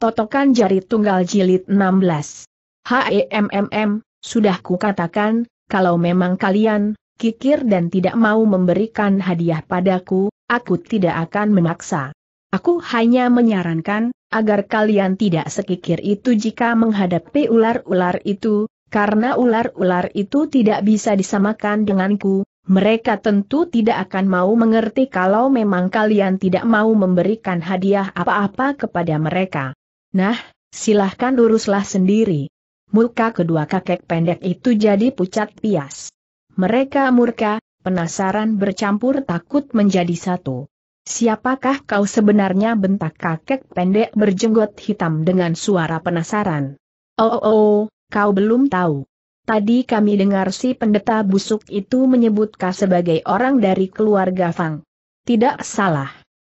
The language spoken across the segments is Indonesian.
Totokan jari tunggal jilid 16. HEMMM, sudah kukatakan, kalau memang kalian, kikir dan tidak mau memberikan hadiah padaku, aku tidak akan memaksa. Aku hanya menyarankan, agar kalian tidak sekikir itu jika menghadapi ular-ular itu, karena ular-ular itu tidak bisa disamakan denganku, mereka tentu tidak akan mau mengerti kalau memang kalian tidak mau memberikan hadiah apa-apa kepada mereka. Nah, silahkan uruslah sendiri. Muka kedua kakek pendek itu jadi pucat pias. Mereka murka, penasaran bercampur takut menjadi satu. Siapakah kau sebenarnya bentak kakek pendek berjenggot hitam dengan suara penasaran? Oh, oh, oh kau belum tahu. Tadi kami dengar si pendeta busuk itu menyebut kau sebagai orang dari keluarga Fang. Tidak salah.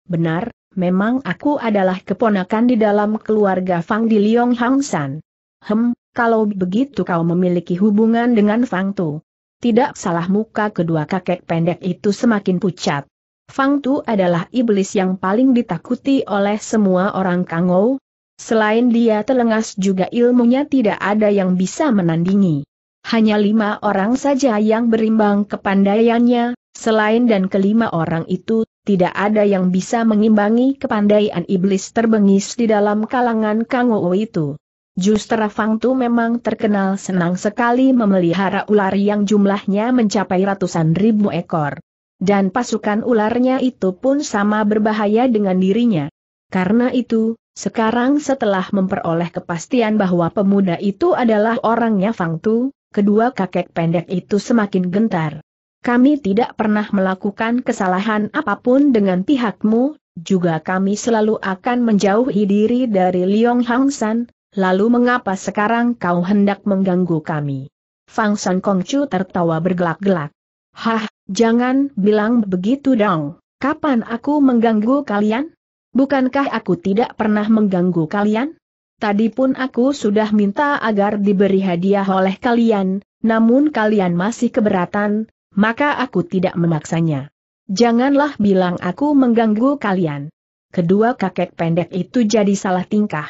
Benar, memang aku adalah keponakan di dalam keluarga Fang di Liong Hang San. Hem, kalau begitu kau memiliki hubungan dengan Fang Tu. Tidak salah muka kedua kakek pendek itu semakin pucat. Fang Tu adalah iblis yang paling ditakuti oleh semua orang Kangou. Selain dia telengas juga ilmunya tidak ada yang bisa menandingi. Hanya lima orang saja yang berimbang kepandaiannya, selain dan kelima orang itu tidak ada yang bisa mengimbangi kepandaian iblis terbengis di dalam kalangan Kang Ou itu. Justru Fang Tu memang terkenal senang sekali memelihara ular yang jumlahnya mencapai ratusan ribu ekor. Dan pasukan ularnya itu pun sama berbahaya dengan dirinya. Karena itu, sekarang setelah memperoleh kepastian bahwa pemuda itu adalah orangnya Fang Tu, kedua kakek pendek itu semakin gentar. Kami tidak pernah melakukan kesalahan apapun dengan pihakmu, juga kami selalu akan menjauhi diri dari Liong Hang San, lalu mengapa sekarang kau hendak mengganggu kami? Fang San Kong Chu tertawa bergelak-gelak. Hah, jangan bilang begitu dong, kapan aku mengganggu kalian? Bukankah aku tidak pernah mengganggu kalian? Tadi pun aku sudah minta agar diberi hadiah oleh kalian, namun kalian masih keberatan, maka aku tidak memaksanya. Janganlah bilang aku mengganggu kalian. Kedua kakek pendek itu jadi salah tingkah.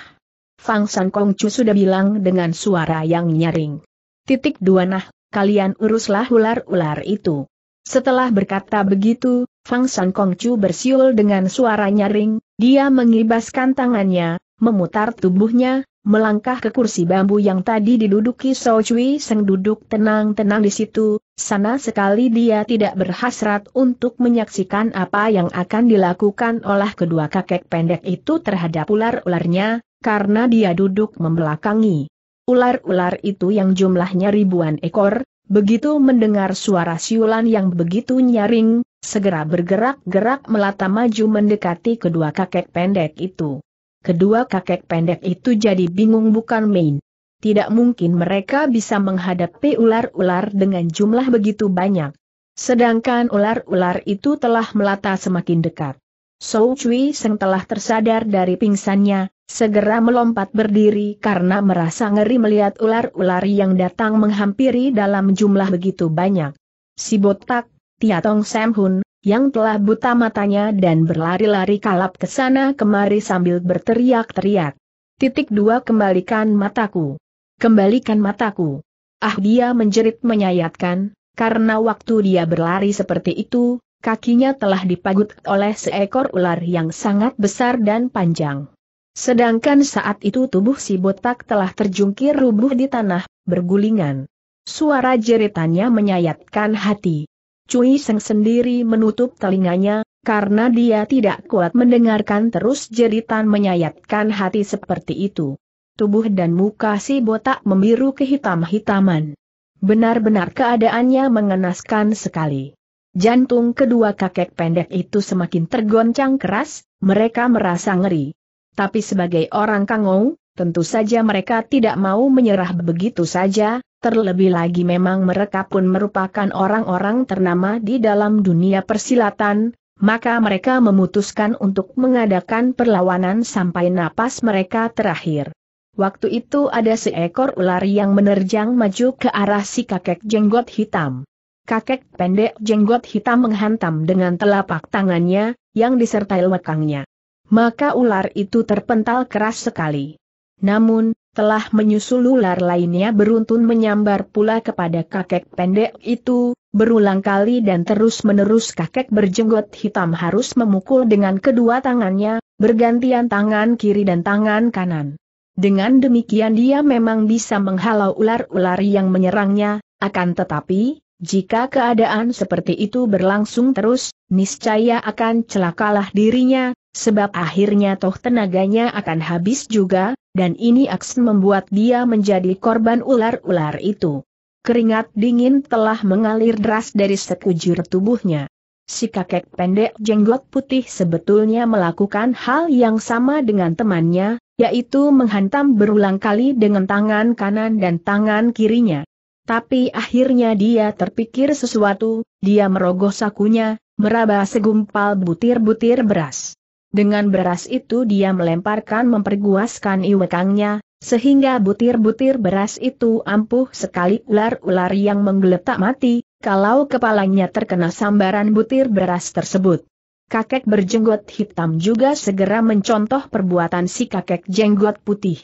Fang San Kong Chu sudah bilang dengan suara yang nyaring. Titik dua nah, kalian uruslah ular-ular itu. Setelah berkata begitu, Fang San Kong Chu bersiul dengan suara nyaring, dia mengibaskan tangannya, memutar tubuhnya, Melangkah ke kursi bambu yang tadi diduduki So Cui Seng duduk tenang-tenang di situ, sana sekali dia tidak berhasrat untuk menyaksikan apa yang akan dilakukan oleh kedua kakek pendek itu terhadap ular-ularnya, karena dia duduk membelakangi. Ular-ular itu yang jumlahnya ribuan ekor, begitu mendengar suara siulan yang begitu nyaring, segera bergerak-gerak melata maju mendekati kedua kakek pendek itu kedua kakek pendek itu jadi bingung bukan main. Tidak mungkin mereka bisa menghadapi ular-ular dengan jumlah begitu banyak. Sedangkan ular-ular itu telah melata semakin dekat. Sou Cui Seng telah tersadar dari pingsannya, segera melompat berdiri karena merasa ngeri melihat ular-ular yang datang menghampiri dalam jumlah begitu banyak. Si botak, Tia Tong Sam Hun, yang telah buta matanya dan berlari-lari kalap ke sana kemari sambil berteriak-teriak. Titik dua kembalikan mataku. Kembalikan mataku. Ah dia menjerit menyayatkan, karena waktu dia berlari seperti itu, kakinya telah dipagut oleh seekor ular yang sangat besar dan panjang. Sedangkan saat itu tubuh si botak telah terjungkir rubuh di tanah, bergulingan. Suara jeritannya menyayatkan hati. Cui Seng sendiri menutup telinganya, karena dia tidak kuat mendengarkan terus jeritan menyayatkan hati seperti itu. Tubuh dan muka si botak membiru kehitam-hitaman. Benar-benar keadaannya mengenaskan sekali. Jantung kedua kakek pendek itu semakin tergoncang keras, mereka merasa ngeri. Tapi sebagai orang kangong, tentu saja mereka tidak mau menyerah begitu saja, Terlebih lagi memang mereka pun merupakan orang-orang ternama di dalam dunia persilatan, maka mereka memutuskan untuk mengadakan perlawanan sampai napas mereka terakhir. Waktu itu ada seekor ular yang menerjang maju ke arah si kakek jenggot hitam. Kakek pendek jenggot hitam menghantam dengan telapak tangannya, yang disertai lekangnya. Maka ular itu terpental keras sekali. Namun, telah menyusul ular lainnya beruntun menyambar pula kepada kakek pendek itu, berulang kali dan terus-menerus kakek berjenggot hitam harus memukul dengan kedua tangannya, bergantian tangan kiri dan tangan kanan. Dengan demikian dia memang bisa menghalau ular-ular yang menyerangnya, akan tetapi, jika keadaan seperti itu berlangsung terus, niscaya akan celakalah dirinya, Sebab akhirnya toh tenaganya akan habis juga, dan ini aksen membuat dia menjadi korban ular-ular itu. Keringat dingin telah mengalir deras dari sekujur tubuhnya. Si kakek pendek jenggot putih sebetulnya melakukan hal yang sama dengan temannya, yaitu menghantam berulang kali dengan tangan kanan dan tangan kirinya. Tapi akhirnya dia terpikir sesuatu, dia merogoh sakunya, meraba segumpal butir-butir beras. Dengan beras itu dia melemparkan memperguaskan iwekangnya, sehingga butir-butir beras itu ampuh sekali ular-ular yang menggeletak mati, kalau kepalanya terkena sambaran butir beras tersebut. Kakek berjenggot hitam juga segera mencontoh perbuatan si kakek jenggot putih.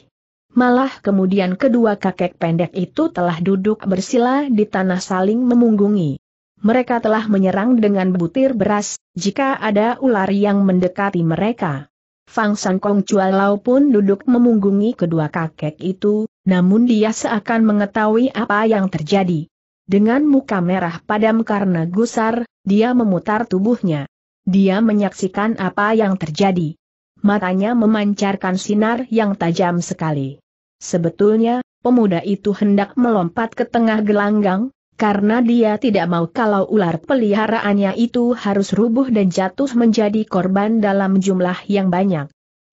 Malah kemudian kedua kakek pendek itu telah duduk bersila di tanah saling memunggungi mereka telah menyerang dengan butir beras, jika ada ular yang mendekati mereka. Fang San Kong Chualau pun duduk memunggungi kedua kakek itu, namun dia seakan mengetahui apa yang terjadi. Dengan muka merah padam karena gusar, dia memutar tubuhnya. Dia menyaksikan apa yang terjadi. Matanya memancarkan sinar yang tajam sekali. Sebetulnya, pemuda itu hendak melompat ke tengah gelanggang, karena dia tidak mau kalau ular peliharaannya itu harus rubuh dan jatuh menjadi korban dalam jumlah yang banyak.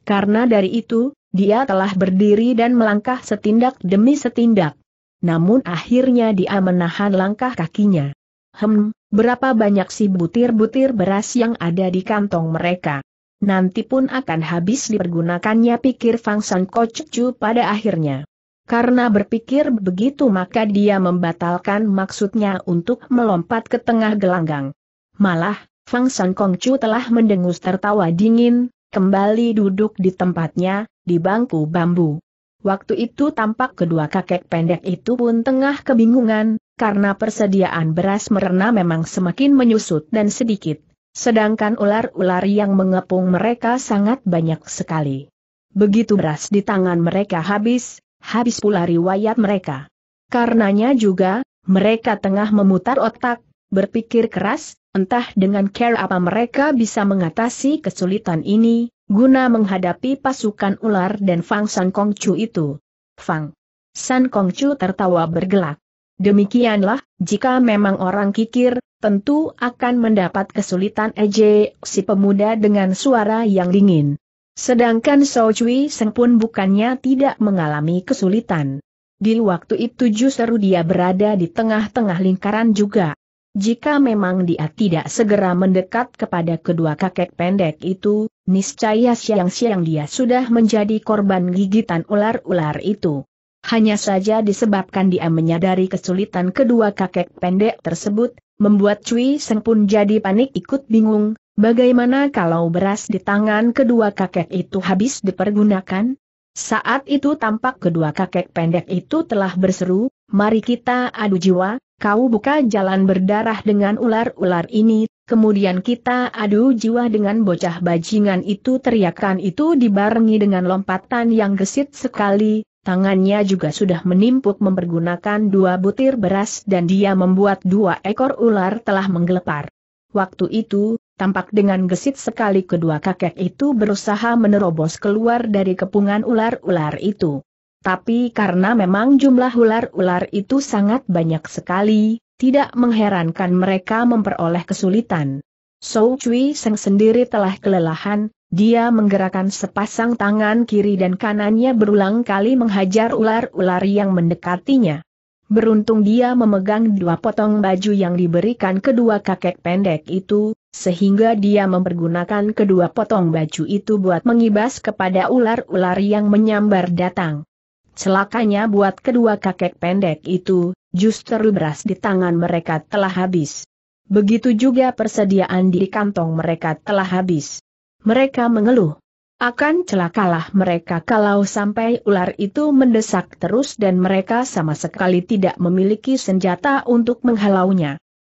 Karena dari itu, dia telah berdiri dan melangkah setindak demi setindak. Namun akhirnya dia menahan langkah kakinya. Hem, berapa banyak si butir-butir beras yang ada di kantong mereka. Nanti pun akan habis dipergunakannya pikir Fang San Kocu pada akhirnya. Karena berpikir begitu maka dia membatalkan maksudnya untuk melompat ke tengah gelanggang. Malah, Fang San Kong Chu telah mendengus tertawa dingin, kembali duduk di tempatnya, di bangku bambu. Waktu itu tampak kedua kakek pendek itu pun tengah kebingungan, karena persediaan beras merena memang semakin menyusut dan sedikit, sedangkan ular-ular yang mengepung mereka sangat banyak sekali. Begitu beras di tangan mereka habis, habis pula riwayat mereka. Karenanya juga, mereka tengah memutar otak, berpikir keras, entah dengan care apa mereka bisa mengatasi kesulitan ini, guna menghadapi pasukan ular dan Fang San Kong Chu itu. Fang San Kong Chu tertawa bergelak. Demikianlah, jika memang orang kikir, tentu akan mendapat kesulitan ej si pemuda dengan suara yang dingin. Sedangkan sao cui Seng pun bukannya tidak mengalami kesulitan. Di waktu itu justru dia berada di tengah-tengah lingkaran juga. Jika memang dia tidak segera mendekat kepada kedua kakek pendek itu, niscaya siang-siang dia sudah menjadi korban gigitan ular-ular itu. Hanya saja disebabkan dia menyadari kesulitan kedua kakek pendek tersebut, membuat Cui Seng pun jadi panik ikut bingung, Bagaimana kalau beras di tangan kedua kakek itu habis dipergunakan? Saat itu tampak kedua kakek pendek itu telah berseru, mari kita adu jiwa, kau buka jalan berdarah dengan ular-ular ini, kemudian kita adu jiwa dengan bocah bajingan itu teriakan itu dibarengi dengan lompatan yang gesit sekali, Tangannya juga sudah menimpuk mempergunakan dua butir beras dan dia membuat dua ekor ular telah menggelepar. Waktu itu, tampak dengan gesit sekali kedua kakek itu berusaha menerobos keluar dari kepungan ular-ular itu. Tapi karena memang jumlah ular-ular itu sangat banyak sekali, tidak mengherankan mereka memperoleh kesulitan. So Cui Seng sendiri telah kelelahan, dia menggerakkan sepasang tangan kiri dan kanannya berulang kali menghajar ular-ular yang mendekatinya. Beruntung dia memegang dua potong baju yang diberikan kedua kakek pendek itu, sehingga dia mempergunakan kedua potong baju itu buat mengibas kepada ular-ular yang menyambar datang. Celakanya buat kedua kakek pendek itu, justru beras di tangan mereka telah habis. Begitu juga persediaan di kantong mereka telah habis. Mereka mengeluh. Akan celakalah mereka kalau sampai ular itu mendesak terus dan mereka sama sekali tidak memiliki senjata untuk menghalaunya.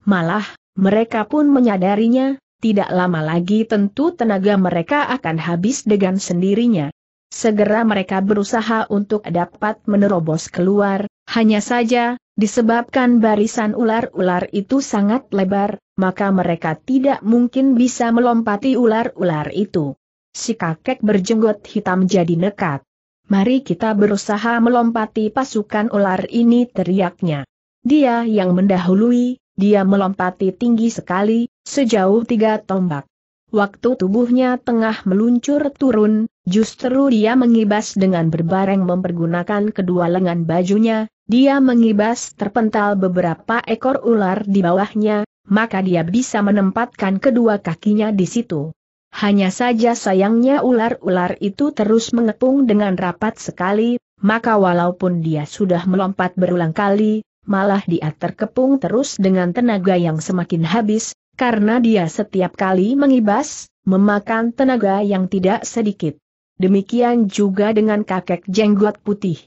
Malah, mereka pun menyadarinya, tidak lama lagi tentu tenaga mereka akan habis dengan sendirinya. Segera mereka berusaha untuk dapat menerobos keluar, hanya saja, disebabkan barisan ular-ular itu sangat lebar, maka mereka tidak mungkin bisa melompati ular-ular itu. Si kakek berjenggot hitam jadi nekat. Mari kita berusaha melompati pasukan ular ini teriaknya. Dia yang mendahului, dia melompati tinggi sekali, sejauh tiga tombak. Waktu tubuhnya tengah meluncur turun, justru dia mengibas dengan berbareng mempergunakan kedua lengan bajunya, dia mengibas terpental beberapa ekor ular di bawahnya, maka dia bisa menempatkan kedua kakinya di situ. Hanya saja sayangnya ular-ular itu terus mengepung dengan rapat sekali, maka walaupun dia sudah melompat berulang kali, malah dia terkepung terus dengan tenaga yang semakin habis, karena dia setiap kali mengibas, memakan tenaga yang tidak sedikit. Demikian juga dengan kakek jenggot putih.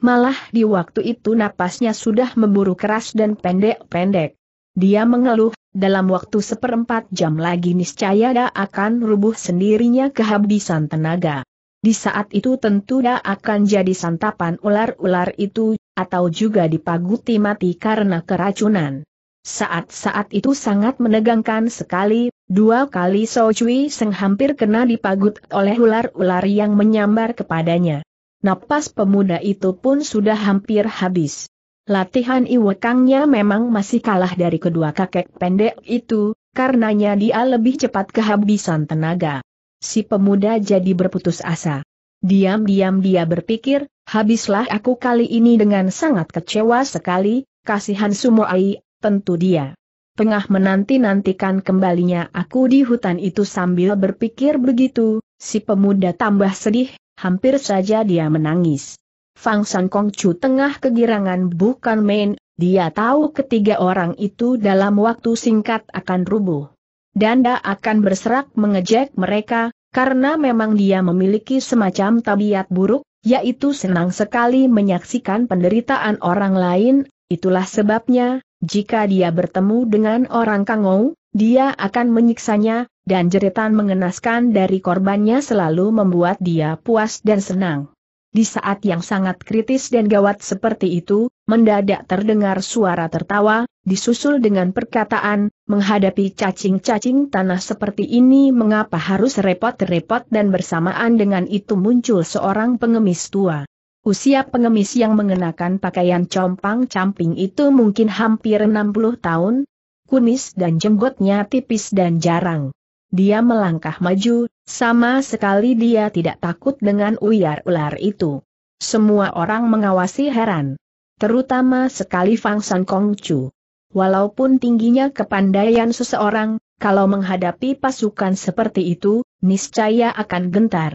Malah di waktu itu napasnya sudah memburu keras dan pendek-pendek. Dia mengeluh, dalam waktu seperempat jam lagi niscaya dia akan rubuh sendirinya kehabisan tenaga. Di saat itu tentu dia akan jadi santapan ular-ular itu, atau juga dipaguti mati karena keracunan. Saat-saat itu sangat menegangkan sekali, dua kali So Cui Seng hampir kena dipagut oleh ular-ular yang menyambar kepadanya. Napas pemuda itu pun sudah hampir habis. Latihan iwekangnya memang masih kalah dari kedua kakek pendek itu, karenanya dia lebih cepat kehabisan tenaga. Si pemuda jadi berputus asa. Diam-diam dia berpikir, habislah aku kali ini dengan sangat kecewa sekali, kasihan Sumoai, tentu dia. Tengah menanti-nantikan kembalinya aku di hutan itu sambil berpikir begitu, si pemuda tambah sedih, hampir saja dia menangis. Fang San Kong Chu tengah kegirangan bukan main, dia tahu ketiga orang itu dalam waktu singkat akan rubuh. Danda akan berserak mengejek mereka, karena memang dia memiliki semacam tabiat buruk, yaitu senang sekali menyaksikan penderitaan orang lain, itulah sebabnya, jika dia bertemu dengan orang kangou, dia akan menyiksanya, dan jeritan mengenaskan dari korbannya selalu membuat dia puas dan senang. Di saat yang sangat kritis dan gawat seperti itu, mendadak terdengar suara tertawa, disusul dengan perkataan, menghadapi cacing-cacing tanah seperti ini mengapa harus repot-repot dan bersamaan dengan itu muncul seorang pengemis tua. Usia pengemis yang mengenakan pakaian compang-camping itu mungkin hampir 60 tahun, kumis dan jenggotnya tipis dan jarang. Dia melangkah maju, sama sekali dia tidak takut dengan uyar ular itu. Semua orang mengawasi heran terutama sekali Fang San Kong Chu. Walaupun tingginya kepandaian seseorang, kalau menghadapi pasukan seperti itu, niscaya akan gentar.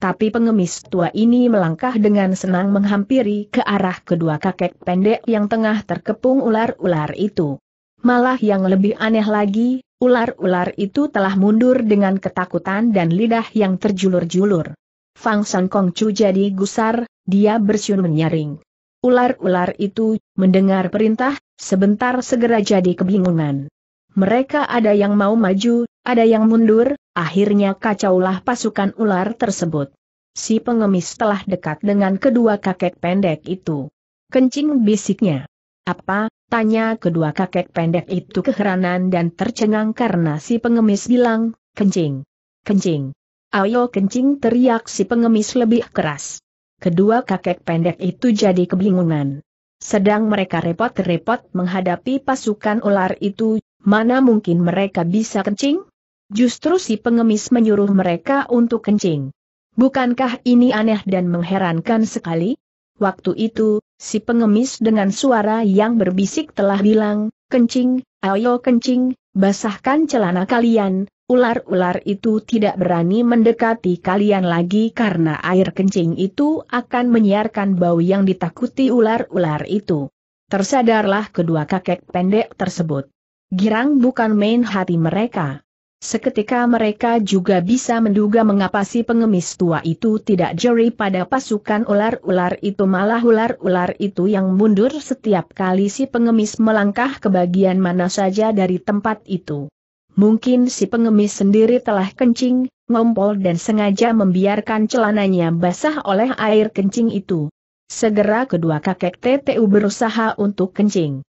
Tapi pengemis tua ini melangkah dengan senang menghampiri ke arah kedua kakek pendek yang tengah terkepung ular-ular itu. Malah yang lebih aneh lagi, ular-ular itu telah mundur dengan ketakutan dan lidah yang terjulur-julur. Fang San Kong Chu jadi gusar, dia bersiul menyaring. Ular-ular itu, mendengar perintah, sebentar segera jadi kebingungan. Mereka ada yang mau maju, ada yang mundur, akhirnya kacaulah pasukan ular tersebut. Si pengemis telah dekat dengan kedua kakek pendek itu. Kencing bisiknya. Apa, tanya kedua kakek pendek itu keheranan dan tercengang karena si pengemis bilang, kencing. Kencing. Ayo kencing teriak si pengemis lebih keras kedua kakek pendek itu jadi kebingungan. Sedang mereka repot-repot menghadapi pasukan ular itu, mana mungkin mereka bisa kencing? Justru si pengemis menyuruh mereka untuk kencing. Bukankah ini aneh dan mengherankan sekali? Waktu itu, si pengemis dengan suara yang berbisik telah bilang, kencing, ayo kencing, basahkan celana kalian, ular-ular itu tidak berani mendekati kalian lagi karena air kencing itu akan menyiarkan bau yang ditakuti ular-ular itu. Tersadarlah kedua kakek pendek tersebut. Girang bukan main hati mereka. Seketika mereka juga bisa menduga mengapa si pengemis tua itu tidak jeri pada pasukan ular-ular itu malah ular-ular itu yang mundur setiap kali si pengemis melangkah ke bagian mana saja dari tempat itu. Mungkin si pengemis sendiri telah kencing, ngompol dan sengaja membiarkan celananya basah oleh air kencing itu. Segera kedua kakek TTU berusaha untuk kencing.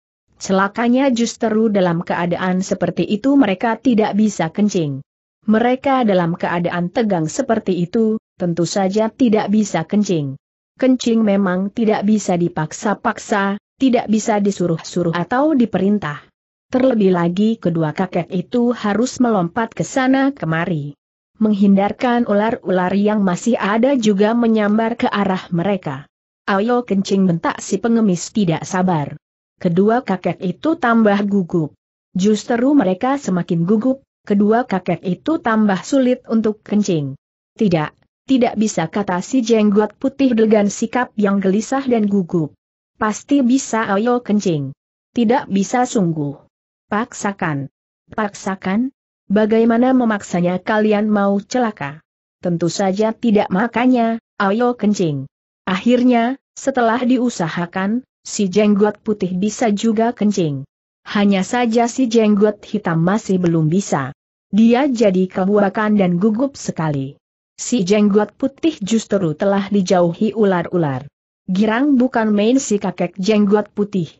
Celakanya justru dalam keadaan seperti itu mereka tidak bisa kencing. Mereka dalam keadaan tegang seperti itu, tentu saja tidak bisa kencing. Kencing memang tidak bisa dipaksa-paksa, tidak bisa disuruh-suruh atau diperintah. Terlebih lagi kedua kakek itu harus melompat ke sana kemari. Menghindarkan ular-ular yang masih ada juga menyambar ke arah mereka. Ayo kencing bentak si pengemis tidak sabar kedua kakek itu tambah gugup. Justru mereka semakin gugup, kedua kakek itu tambah sulit untuk kencing. Tidak, tidak bisa kata si jenggot putih dengan sikap yang gelisah dan gugup. Pasti bisa ayo kencing. Tidak bisa sungguh. Paksakan. Paksakan? Bagaimana memaksanya kalian mau celaka? Tentu saja tidak makanya, ayo kencing. Akhirnya, setelah diusahakan, si jenggot putih bisa juga kencing. Hanya saja si jenggot hitam masih belum bisa. Dia jadi kebuakan dan gugup sekali. Si jenggot putih justru telah dijauhi ular-ular. Girang bukan main si kakek jenggot putih.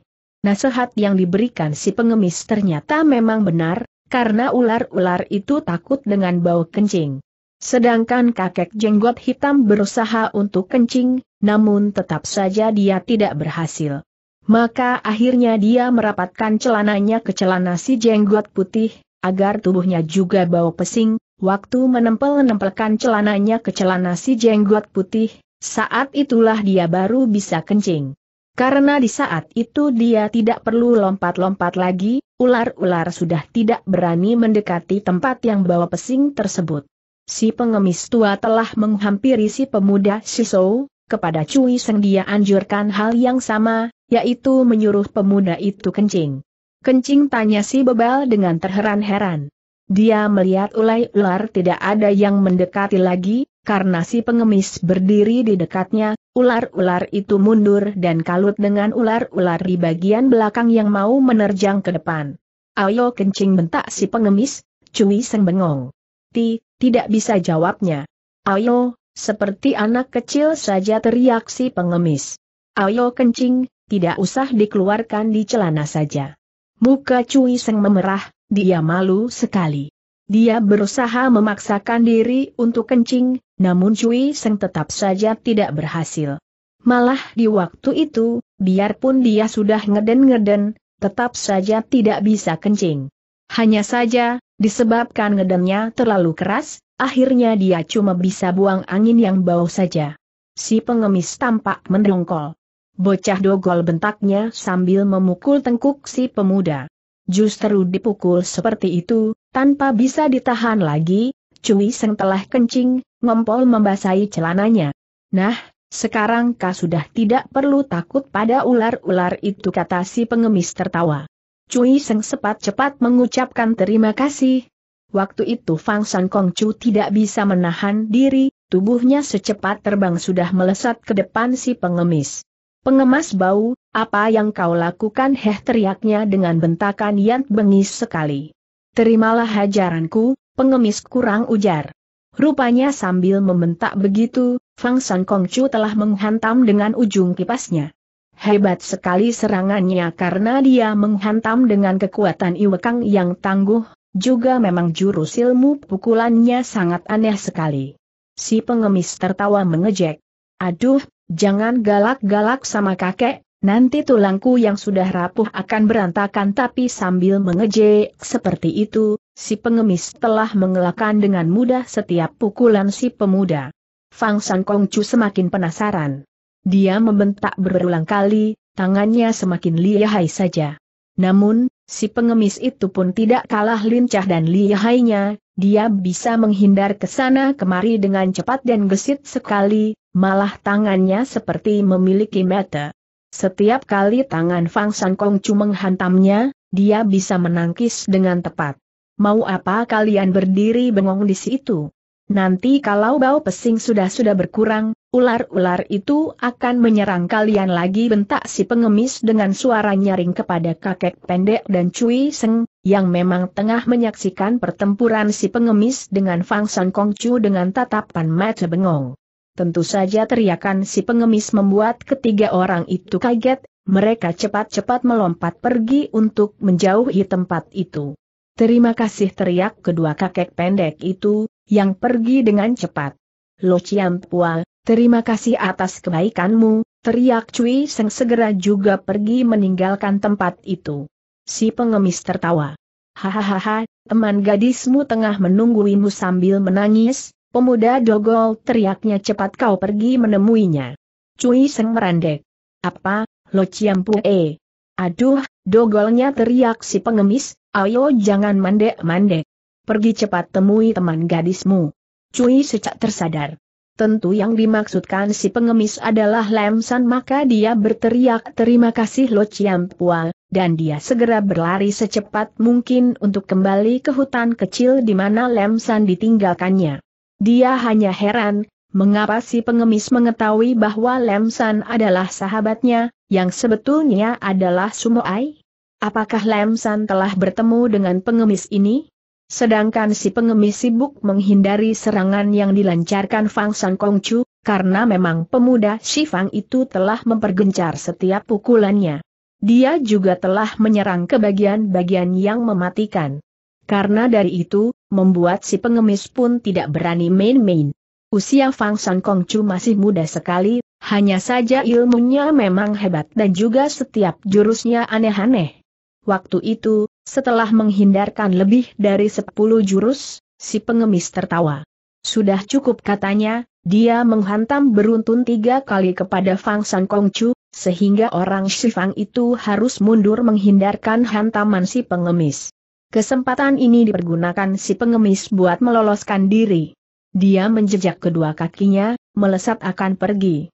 Nasihat yang diberikan si pengemis ternyata memang benar, karena ular-ular itu takut dengan bau kencing. Sedangkan kakek jenggot hitam berusaha untuk kencing, namun tetap saja dia tidak berhasil. Maka akhirnya dia merapatkan celananya ke celana si jenggot putih, agar tubuhnya juga bau pesing, waktu menempel-nempelkan celananya ke celana si jenggot putih, saat itulah dia baru bisa kencing. Karena di saat itu dia tidak perlu lompat-lompat lagi, ular-ular sudah tidak berani mendekati tempat yang bawa pesing tersebut. Si pengemis tua telah menghampiri si pemuda Shisou, kepada Cui Seng dia anjurkan hal yang sama, yaitu menyuruh pemuda itu kencing. Kencing tanya si bebal dengan terheran-heran. Dia melihat ulai ular tidak ada yang mendekati lagi, karena si pengemis berdiri di dekatnya, ular-ular itu mundur dan kalut dengan ular-ular di bagian belakang yang mau menerjang ke depan. Ayo kencing bentak si pengemis, Cui Seng bengong. Ti, tidak bisa jawabnya. Ayo, seperti anak kecil saja teriak si pengemis. Ayo kencing, tidak usah dikeluarkan di celana saja. Muka Cui Seng memerah, dia malu sekali. Dia berusaha memaksakan diri untuk kencing, namun Cui Seng tetap saja tidak berhasil. Malah di waktu itu, biarpun dia sudah ngeden-ngeden, tetap saja tidak bisa kencing. Hanya saja, disebabkan ngedennya terlalu keras, akhirnya dia cuma bisa buang angin yang bau saja. Si pengemis tampak mendongkol. Bocah dogol bentaknya sambil memukul tengkuk si pemuda. Justru dipukul seperti itu, tanpa bisa ditahan lagi, Cui Seng telah kencing, ngompol membasahi celananya. Nah, sekarang kau sudah tidak perlu takut pada ular-ular itu kata si pengemis tertawa. Cui Seng sepat cepat mengucapkan terima kasih, Waktu itu Fang San Kong Chu tidak bisa menahan diri, tubuhnya secepat terbang sudah melesat ke depan si pengemis. Pengemas bau, apa yang kau lakukan heh teriaknya dengan bentakan yang bengis sekali. Terimalah hajaranku, pengemis kurang ujar. Rupanya sambil membentak begitu, Fang San Kong Chu telah menghantam dengan ujung kipasnya. Hebat sekali serangannya karena dia menghantam dengan kekuatan Iwekang yang tangguh, juga memang jurus ilmu pukulannya sangat aneh sekali. Si pengemis tertawa mengejek. Aduh, jangan galak-galak sama kakek, nanti tulangku yang sudah rapuh akan berantakan tapi sambil mengejek seperti itu, si pengemis telah mengelakkan dengan mudah setiap pukulan si pemuda. Fang San Kong Chu semakin penasaran. Dia membentak berulang kali, tangannya semakin lihai saja. Namun, Si pengemis itu pun tidak kalah lincah dan lihainya, dia bisa menghindar ke sana kemari dengan cepat dan gesit sekali, malah tangannya seperti memiliki mata. Setiap kali tangan Fang San Kong Chu menghantamnya, dia bisa menangkis dengan tepat. Mau apa kalian berdiri bengong di situ? Nanti kalau bau pesing sudah-sudah berkurang, Ular-ular itu akan menyerang kalian lagi bentak si pengemis dengan suara nyaring kepada kakek pendek dan Cui Seng, yang memang tengah menyaksikan pertempuran si pengemis dengan Fang San Kong Chu dengan tatapan mata bengong. Tentu saja teriakan si pengemis membuat ketiga orang itu kaget, mereka cepat-cepat melompat pergi untuk menjauhi tempat itu. Terima kasih teriak kedua kakek pendek itu, yang pergi dengan cepat. Lo Chiang Pua, Terima kasih atas kebaikanmu, teriak Cui Seng segera juga pergi meninggalkan tempat itu. Si pengemis tertawa. Hahaha, teman gadismu tengah menungguimu sambil menangis, pemuda dogol teriaknya cepat kau pergi menemuinya. Cui Seng merendek. Apa, lo ciampu e? Aduh, dogolnya teriak si pengemis, ayo jangan mandek-mandek. Pergi cepat temui teman gadismu. Cui secak tersadar. Tentu yang dimaksudkan si pengemis adalah Lemsan maka dia berteriak terima kasih Lo Pua, dan dia segera berlari secepat mungkin untuk kembali ke hutan kecil di mana Lemsan ditinggalkannya. Dia hanya heran, mengapa si pengemis mengetahui bahwa Lemsan adalah sahabatnya, yang sebetulnya adalah Sumoai? Apakah Lemsan telah bertemu dengan pengemis ini? Sedangkan si pengemis sibuk menghindari serangan yang dilancarkan Fang San Chu, karena memang pemuda si Fang itu telah mempergencar setiap pukulannya. Dia juga telah menyerang ke bagian-bagian yang mematikan. Karena dari itu, membuat si pengemis pun tidak berani main-main. Usia Fang San Chu masih muda sekali, hanya saja ilmunya memang hebat dan juga setiap jurusnya aneh-aneh. Waktu itu, setelah menghindarkan lebih dari sepuluh jurus, si pengemis tertawa. Sudah cukup katanya, dia menghantam beruntun tiga kali kepada Fang San Chu, sehingga orang Shifang itu harus mundur menghindarkan hantaman si pengemis. Kesempatan ini dipergunakan si pengemis buat meloloskan diri. Dia menjejak kedua kakinya, melesat akan pergi.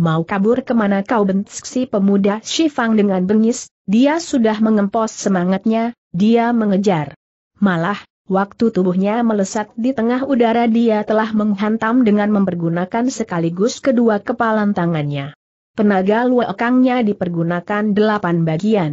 Mau kabur kemana kau bentuk si pemuda Shifang dengan bengis, dia sudah mengempos semangatnya, dia mengejar. Malah, waktu tubuhnya melesat di tengah udara dia telah menghantam dengan mempergunakan sekaligus kedua kepalan tangannya. Tenaga luekangnya dipergunakan delapan bagian.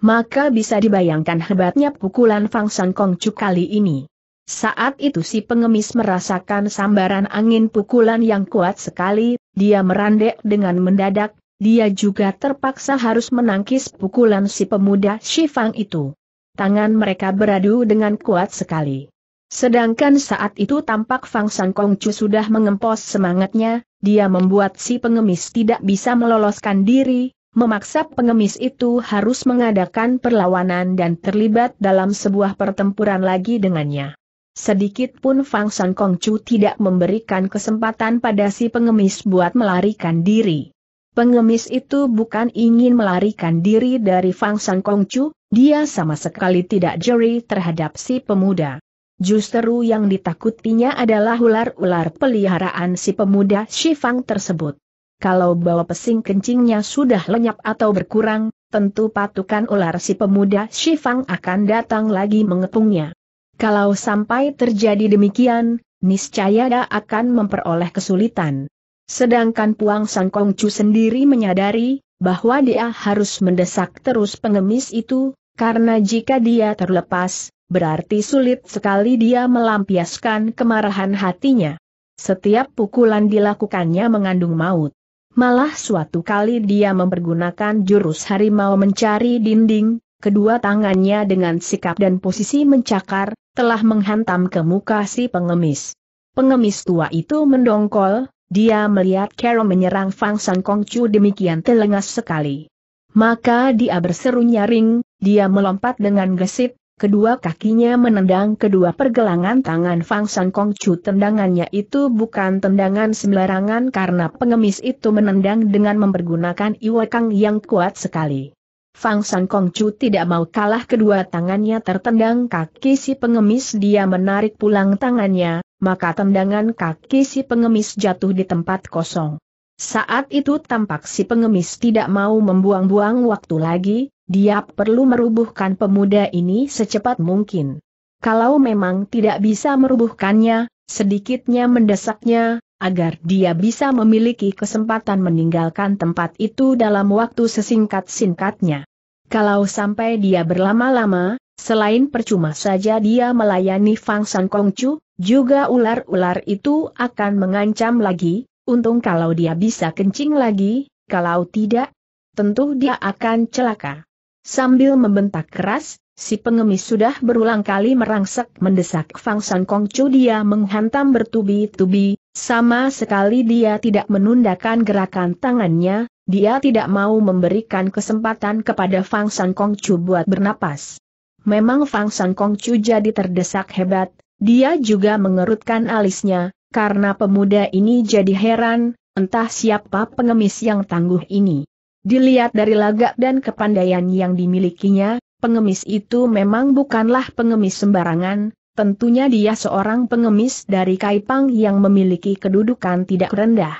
Maka bisa dibayangkan hebatnya pukulan Fang San Kong Chu kali ini. Saat itu si pengemis merasakan sambaran angin pukulan yang kuat sekali, dia merandek dengan mendadak, dia juga terpaksa harus menangkis pukulan si pemuda Shifang itu. Tangan mereka beradu dengan kuat sekali. Sedangkan saat itu tampak Fang San Kongcu sudah mengempos semangatnya, dia membuat si pengemis tidak bisa meloloskan diri, memaksa pengemis itu harus mengadakan perlawanan dan terlibat dalam sebuah pertempuran lagi dengannya. Sedikit pun Fang San Kongcu tidak memberikan kesempatan pada si pengemis buat melarikan diri pengemis itu bukan ingin melarikan diri dari Fang San Kongcu, dia sama sekali tidak jeri terhadap si pemuda. Justru yang ditakutinya adalah ular-ular peliharaan si pemuda Shifang tersebut. Kalau bawa pesing kencingnya sudah lenyap atau berkurang, tentu patukan ular si pemuda Shifang akan datang lagi mengepungnya. Kalau sampai terjadi demikian, niscaya dia akan memperoleh kesulitan. Sedangkan Puang Sangkong Chu sendiri menyadari, bahwa dia harus mendesak terus pengemis itu, karena jika dia terlepas, berarti sulit sekali dia melampiaskan kemarahan hatinya. Setiap pukulan dilakukannya mengandung maut. Malah suatu kali dia mempergunakan jurus harimau mencari dinding, kedua tangannya dengan sikap dan posisi mencakar, telah menghantam ke muka si pengemis. Pengemis tua itu mendongkol, dia melihat Carol menyerang Fang San Kong Chu demikian telengas sekali. Maka dia berseru nyaring, dia melompat dengan gesit, kedua kakinya menendang kedua pergelangan tangan Fang San Kong Chu. Tendangannya itu bukan tendangan sembarangan karena pengemis itu menendang dengan mempergunakan iwakang yang kuat sekali. Fang San Kong Chu tidak mau kalah kedua tangannya tertendang kaki si pengemis dia menarik pulang tangannya, maka tendangan kaki si pengemis jatuh di tempat kosong. Saat itu tampak si pengemis tidak mau membuang-buang waktu lagi, dia perlu merubuhkan pemuda ini secepat mungkin. Kalau memang tidak bisa merubuhkannya, sedikitnya mendesaknya, agar dia bisa memiliki kesempatan meninggalkan tempat itu dalam waktu sesingkat-singkatnya. Kalau sampai dia berlama-lama, selain percuma saja dia melayani Fang San Kongcu, juga ular-ular itu akan mengancam lagi, untung kalau dia bisa kencing lagi, kalau tidak, tentu dia akan celaka. Sambil membentak keras, si pengemis sudah berulang kali merangsek mendesak Fang San Kongcu dia menghantam bertubi-tubi, sama sekali dia tidak menundakan gerakan tangannya, dia tidak mau memberikan kesempatan kepada Fang San Kong Chu buat bernapas. Memang Fang San Kong Chu jadi terdesak hebat, dia juga mengerutkan alisnya, karena pemuda ini jadi heran, entah siapa pengemis yang tangguh ini. Dilihat dari lagak dan kepandaian yang dimilikinya, pengemis itu memang bukanlah pengemis sembarangan, Tentunya dia seorang pengemis dari Kaipang yang memiliki kedudukan tidak rendah.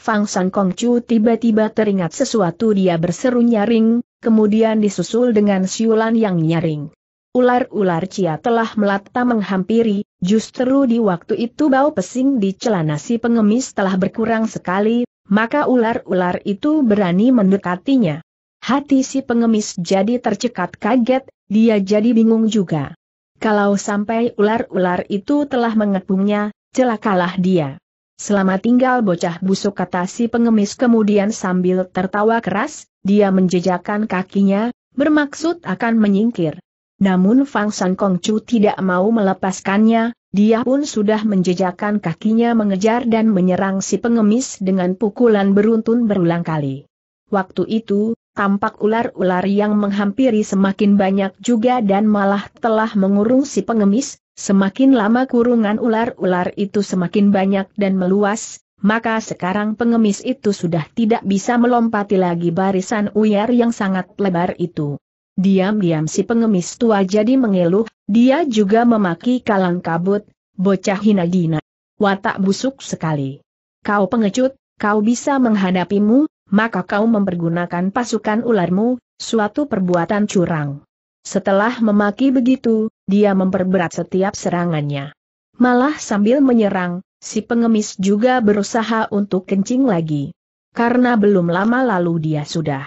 Fang San Kong Chu tiba-tiba teringat sesuatu dia berseru nyaring, kemudian disusul dengan siulan yang nyaring. Ular-ular cia telah melata menghampiri, justru di waktu itu bau pesing di celana si pengemis telah berkurang sekali, maka ular-ular itu berani mendekatinya. Hati si pengemis jadi tercekat kaget, dia jadi bingung juga. Kalau sampai ular-ular itu telah mengepungnya, celakalah dia. Selama tinggal bocah busuk kata si pengemis kemudian sambil tertawa keras, dia menjejakkan kakinya, bermaksud akan menyingkir. Namun Fang San Kong Chu tidak mau melepaskannya, dia pun sudah menjejakkan kakinya mengejar dan menyerang si pengemis dengan pukulan beruntun berulang kali. Waktu itu, tampak ular-ular yang menghampiri semakin banyak juga dan malah telah mengurung si pengemis, semakin lama kurungan ular-ular itu semakin banyak dan meluas, maka sekarang pengemis itu sudah tidak bisa melompati lagi barisan uyar yang sangat lebar itu. Diam-diam si pengemis tua jadi mengeluh, dia juga memaki kalang kabut, bocah hina dina. Watak busuk sekali. Kau pengecut, kau bisa menghadapimu, maka kau mempergunakan pasukan ularmu, suatu perbuatan curang. Setelah memaki begitu, dia memperberat setiap serangannya. Malah sambil menyerang, si pengemis juga berusaha untuk kencing lagi. Karena belum lama lalu dia sudah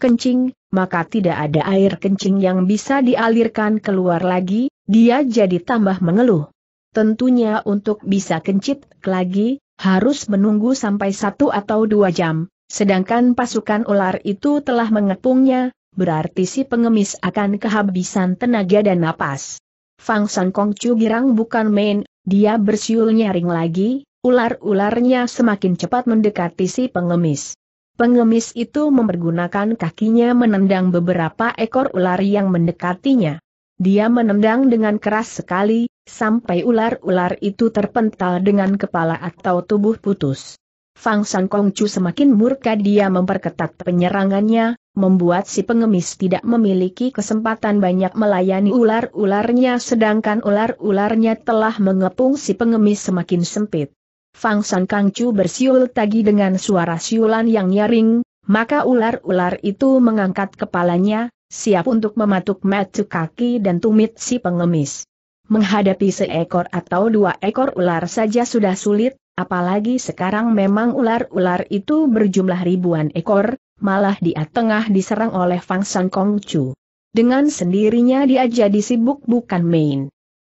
kencing, maka tidak ada air kencing yang bisa dialirkan keluar lagi, dia jadi tambah mengeluh. Tentunya untuk bisa kencit lagi, harus menunggu sampai satu atau dua jam, Sedangkan pasukan ular itu telah mengepungnya, berarti si pengemis akan kehabisan tenaga dan napas. Fang San Kong Chu girang bukan main, dia bersiul nyaring lagi, ular-ularnya semakin cepat mendekati si pengemis. Pengemis itu mempergunakan kakinya menendang beberapa ekor ular yang mendekatinya. Dia menendang dengan keras sekali, sampai ular-ular itu terpental dengan kepala atau tubuh putus. Fang San Kongcu semakin murka dia memperketat penyerangannya, membuat si pengemis tidak memiliki kesempatan banyak melayani ular-ularnya sedangkan ular-ularnya telah mengepung si pengemis semakin sempit. Fang San Chu bersiul tagi dengan suara siulan yang nyaring, maka ular-ular itu mengangkat kepalanya, siap untuk mematuk matu kaki dan tumit si pengemis. Menghadapi seekor atau dua ekor ular saja sudah sulit, Apalagi sekarang memang ular-ular itu berjumlah ribuan ekor, malah dia tengah diserang oleh Fang San Kong Chu. Dengan sendirinya dia jadi sibuk bukan main.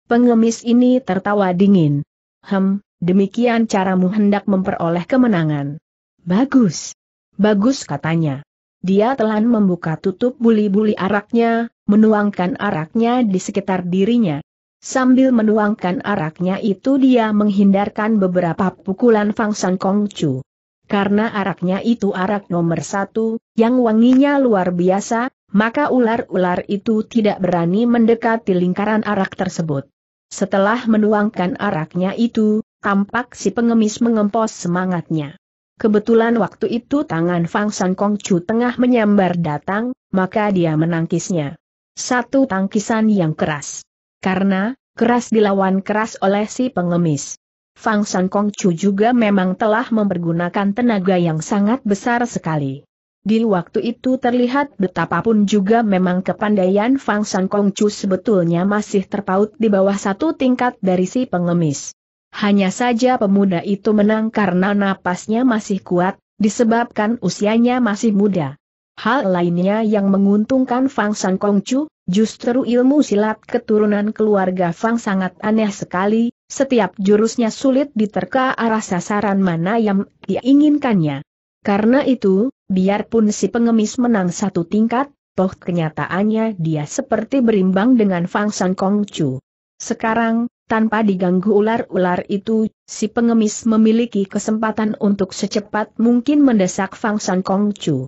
Pengemis ini tertawa dingin. Hem, demikian caramu hendak memperoleh kemenangan. Bagus. Bagus katanya. Dia telan membuka tutup buli-buli araknya, menuangkan araknya di sekitar dirinya. Sambil menuangkan araknya itu dia menghindarkan beberapa pukulan Fang San Kong Chu. Karena araknya itu arak nomor satu, yang wanginya luar biasa, maka ular-ular itu tidak berani mendekati lingkaran arak tersebut. Setelah menuangkan araknya itu, tampak si pengemis mengempos semangatnya. Kebetulan waktu itu tangan Fang San Kong Chu tengah menyambar datang, maka dia menangkisnya. Satu tangkisan yang keras karena, keras dilawan keras oleh si pengemis. Fang San Kong Chu juga memang telah mempergunakan tenaga yang sangat besar sekali. Di waktu itu terlihat betapapun juga memang kepandaian Fang San Kong Chu sebetulnya masih terpaut di bawah satu tingkat dari si pengemis. Hanya saja pemuda itu menang karena napasnya masih kuat, disebabkan usianya masih muda. Hal lainnya yang menguntungkan Fang San Kong Chu, Justru ilmu silat keturunan keluarga Fang sangat aneh sekali, setiap jurusnya sulit diterka arah sasaran mana yang diinginkannya. Karena itu, biarpun si pengemis menang satu tingkat, toh kenyataannya dia seperti berimbang dengan Fang San Kong Chu. Sekarang, tanpa diganggu ular-ular itu, si pengemis memiliki kesempatan untuk secepat mungkin mendesak Fang San Kong Chu.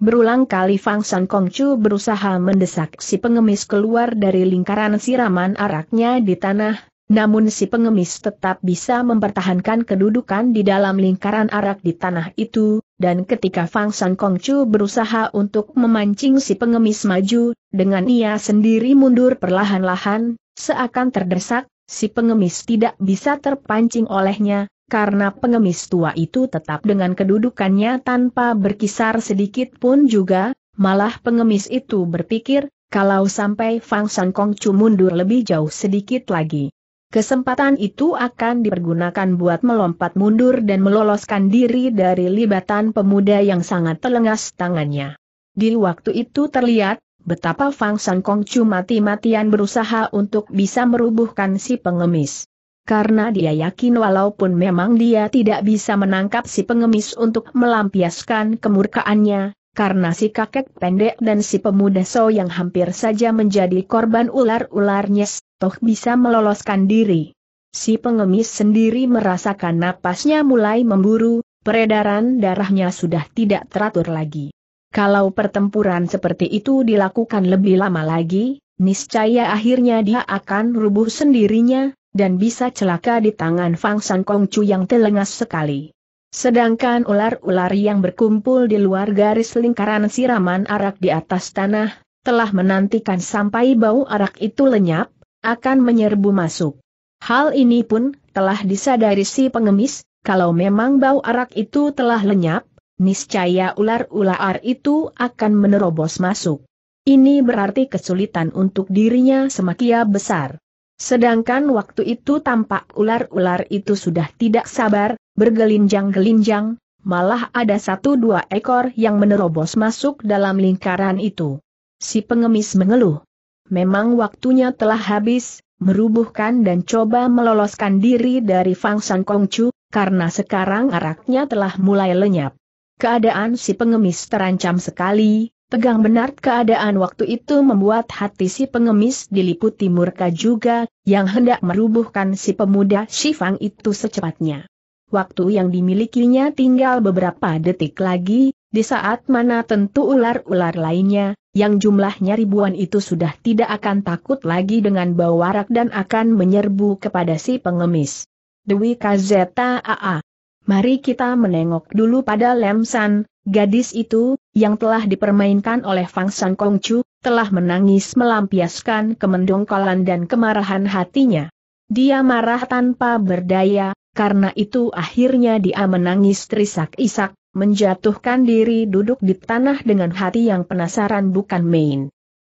Berulang kali Fang San Kong Chu berusaha mendesak si pengemis keluar dari lingkaran siraman araknya di tanah, namun si pengemis tetap bisa mempertahankan kedudukan di dalam lingkaran arak di tanah itu, dan ketika Fang San Kong Chu berusaha untuk memancing si pengemis maju, dengan ia sendiri mundur perlahan-lahan, seakan terdesak, si pengemis tidak bisa terpancing olehnya, karena pengemis tua itu tetap dengan kedudukannya tanpa berkisar sedikit pun juga, malah pengemis itu berpikir, kalau sampai Fang San Kong Chu mundur lebih jauh sedikit lagi. Kesempatan itu akan dipergunakan buat melompat mundur dan meloloskan diri dari libatan pemuda yang sangat telengas tangannya. Di waktu itu terlihat, betapa Fang San Kong Chu mati-matian berusaha untuk bisa merubuhkan si pengemis karena dia yakin walaupun memang dia tidak bisa menangkap si pengemis untuk melampiaskan kemurkaannya, karena si kakek pendek dan si pemuda so yang hampir saja menjadi korban ular-ularnya, toh bisa meloloskan diri. Si pengemis sendiri merasakan napasnya mulai memburu, peredaran darahnya sudah tidak teratur lagi. Kalau pertempuran seperti itu dilakukan lebih lama lagi, niscaya akhirnya dia akan rubuh sendirinya, dan bisa celaka di tangan Fang San Kong Chu yang telengas sekali. Sedangkan ular-ular yang berkumpul di luar garis lingkaran siraman arak di atas tanah, telah menantikan sampai bau arak itu lenyap, akan menyerbu masuk. Hal ini pun telah disadari si pengemis, kalau memang bau arak itu telah lenyap, niscaya ular-ular itu akan menerobos masuk. Ini berarti kesulitan untuk dirinya semakin besar. Sedangkan waktu itu tampak ular-ular itu sudah tidak sabar, bergelinjang-gelinjang, malah ada satu dua ekor yang menerobos masuk dalam lingkaran itu. Si pengemis mengeluh. Memang waktunya telah habis, merubuhkan dan coba meloloskan diri dari Fang Fangsan Chu, karena sekarang araknya telah mulai lenyap. Keadaan si pengemis terancam sekali, Tegang benar keadaan waktu itu membuat hati si pengemis diliputi murka juga, yang hendak merubuhkan si pemuda Shifang itu secepatnya. Waktu yang dimilikinya tinggal beberapa detik lagi, di saat mana tentu ular-ular lainnya, yang jumlahnya ribuan itu sudah tidak akan takut lagi dengan bawarak dan akan menyerbu kepada si pengemis. Dewi Kazeta AA. Mari kita menengok dulu pada Lemsan, Gadis itu, yang telah dipermainkan oleh Fang San Chu, telah menangis melampiaskan kemendongkolan dan kemarahan hatinya. Dia marah tanpa berdaya, karena itu akhirnya dia menangis terisak-isak, menjatuhkan diri duduk di tanah dengan hati yang penasaran bukan main.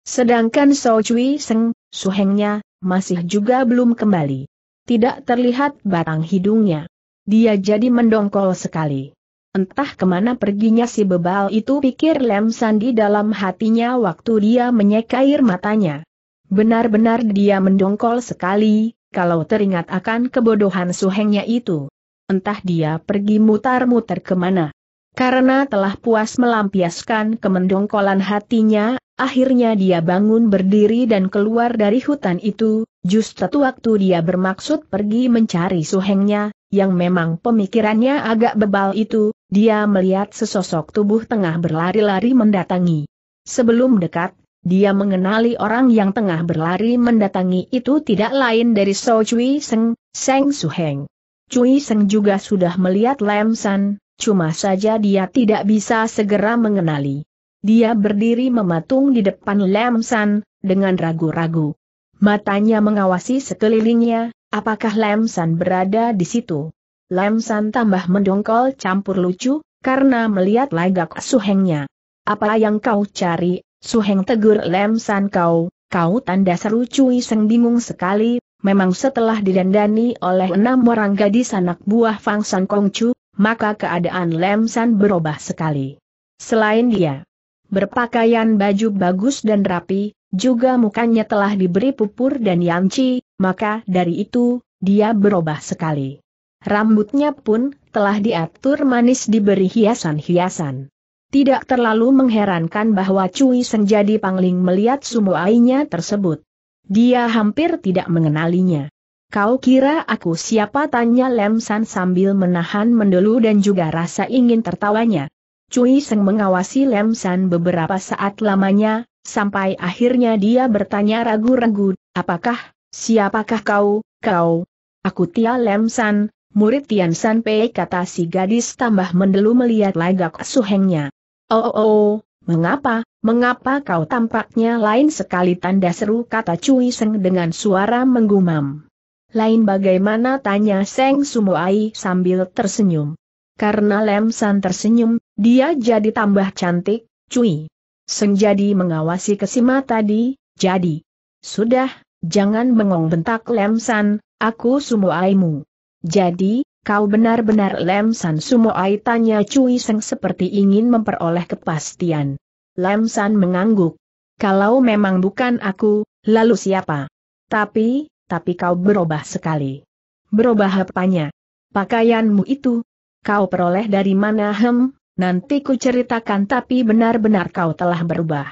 Sedangkan So Cui Seng, suhengnya, masih juga belum kembali. Tidak terlihat batang hidungnya. Dia jadi mendongkol sekali. Entah kemana perginya si bebal itu pikir Lem Sandi dalam hatinya waktu dia menyek air matanya. Benar-benar dia mendongkol sekali, kalau teringat akan kebodohan suhengnya itu. Entah dia pergi mutar-mutar kemana. Karena telah puas melampiaskan kemendongkolan hatinya, akhirnya dia bangun berdiri dan keluar dari hutan itu, justru waktu dia bermaksud pergi mencari suhengnya, yang memang pemikirannya agak bebal itu, dia melihat sesosok tubuh tengah berlari-lari mendatangi. Sebelum dekat, dia mengenali orang yang tengah berlari mendatangi itu tidak lain dari So Cui Seng, Seng Su Heng. Cui Seng juga sudah melihat Lam San, cuma saja dia tidak bisa segera mengenali. Dia berdiri mematung di depan Lam San, dengan ragu-ragu. Matanya mengawasi sekelilingnya, Apakah San berada di situ? San tambah mendongkol campur lucu, karena melihat lagak suhengnya. Apa yang kau cari, suheng tegur San kau, kau tanda seru Cui Seng bingung sekali, memang setelah didandani oleh enam orang gadis anak buah Fang San Kong Chu, maka keadaan San berubah sekali. Selain dia berpakaian baju bagus dan rapi, juga mukanya telah diberi pupur dan yamci, maka dari itu, dia berubah sekali. Rambutnya pun telah diatur manis diberi hiasan-hiasan. Tidak terlalu mengherankan bahwa Cui Senjadi Pangling melihat sumuainya tersebut. Dia hampir tidak mengenalinya. Kau kira aku siapa tanya Lem San sambil menahan mendelu dan juga rasa ingin tertawanya. Cui Seng mengawasi Lem San beberapa saat lamanya, sampai akhirnya dia bertanya ragu-ragu, apakah Siapakah kau, kau? Aku Tia Lemsan, murid Tian San Pei kata si gadis tambah mendelu melihat lagak suhengnya. Oh oh oh, mengapa, mengapa kau tampaknya lain sekali tanda seru kata Cui Seng dengan suara menggumam. Lain bagaimana tanya Seng Sumoai sambil tersenyum. Karena Lemsan tersenyum, dia jadi tambah cantik, Cui. Seng jadi mengawasi kesima tadi, jadi. Sudah, Jangan bengong bentak Lemsan, aku sumoaimu. Jadi, kau benar-benar Lemsan sumoai tanya Cui Seng seperti ingin memperoleh kepastian. Lemsan mengangguk. Kalau memang bukan aku, lalu siapa? Tapi, tapi kau berubah sekali. Berubah apanya? Pakaianmu itu. Kau peroleh dari mana hem, nanti ku ceritakan tapi benar-benar kau telah berubah.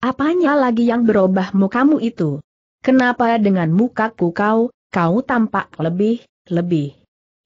Apanya lagi yang berubah mukamu itu? Kenapa dengan mukaku kau, kau tampak lebih, lebih,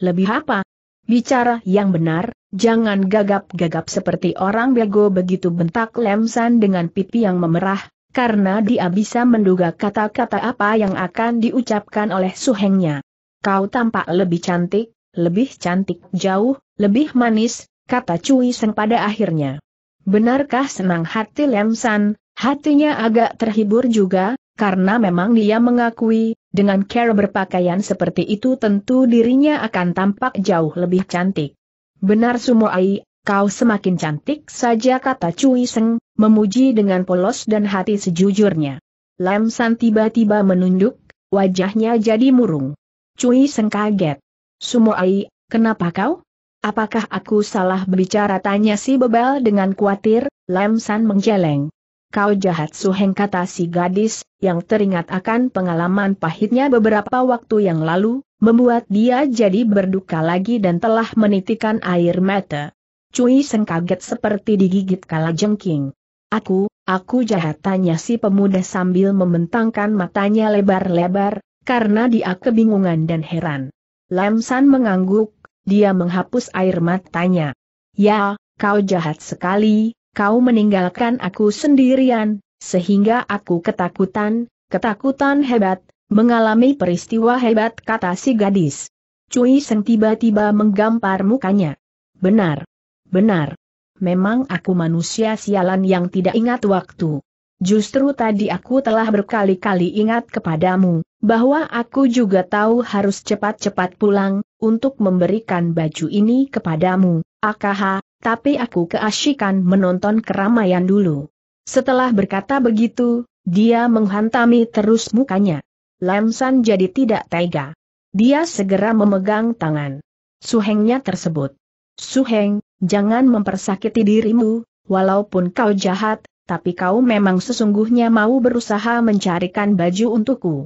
lebih apa? Bicara yang benar, jangan gagap-gagap seperti orang bego begitu bentak Lemsan dengan pipi yang memerah, karena dia bisa menduga kata-kata apa yang akan diucapkan oleh suhengnya. Kau tampak lebih cantik, lebih cantik jauh, lebih manis, kata Cui Seng pada akhirnya. Benarkah senang hati Lemsan, hatinya agak terhibur juga, karena memang dia mengakui, dengan cara berpakaian seperti itu tentu dirinya akan tampak jauh lebih cantik. Benar Ai, kau semakin cantik saja kata Cui Seng, memuji dengan polos dan hati sejujurnya. Lam San tiba-tiba menunduk, wajahnya jadi murung. Cui Seng kaget. Sumo Ai, kenapa kau? Apakah aku salah berbicara tanya si bebal dengan khawatir, Lam San menjeleng. Kau jahat suheng kata si gadis, yang teringat akan pengalaman pahitnya beberapa waktu yang lalu, membuat dia jadi berduka lagi dan telah menitikan air mata. Cui Seng kaget seperti digigit kala jengking. Aku, aku jahat tanya si pemuda sambil membentangkan matanya lebar-lebar, karena dia kebingungan dan heran. Lam San mengangguk, dia menghapus air matanya. Ya, kau jahat sekali, kau meninggalkan aku sendirian, sehingga aku ketakutan, ketakutan hebat, mengalami peristiwa hebat kata si gadis. Cui Seng tiba-tiba menggampar mukanya. Benar. Benar. Memang aku manusia sialan yang tidak ingat waktu. Justru tadi aku telah berkali-kali ingat kepadamu, bahwa aku juga tahu harus cepat-cepat pulang, untuk memberikan baju ini kepadamu, akaha, tapi aku keasyikan menonton keramaian dulu. Setelah berkata begitu, dia menghantami terus mukanya. Lamsan jadi tidak tega. Dia segera memegang tangan Suhengnya tersebut. Suheng, jangan mempersakiti dirimu, walaupun kau jahat, tapi kau memang sesungguhnya mau berusaha mencarikan baju untukku.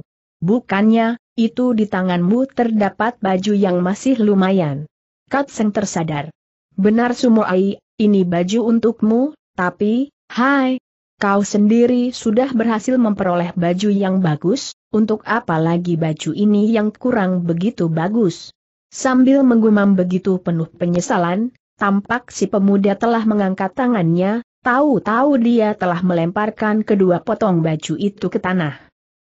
Bukannya, itu di tanganmu terdapat baju yang masih lumayan. Katseng tersadar. Benar Sumoai, ini baju untukmu, tapi, hai, kau sendiri sudah berhasil memperoleh baju yang bagus, untuk apa lagi baju ini yang kurang begitu bagus? Sambil menggumam begitu penuh penyesalan, tampak si pemuda telah mengangkat tangannya, tahu-tahu dia telah melemparkan kedua potong baju itu ke tanah.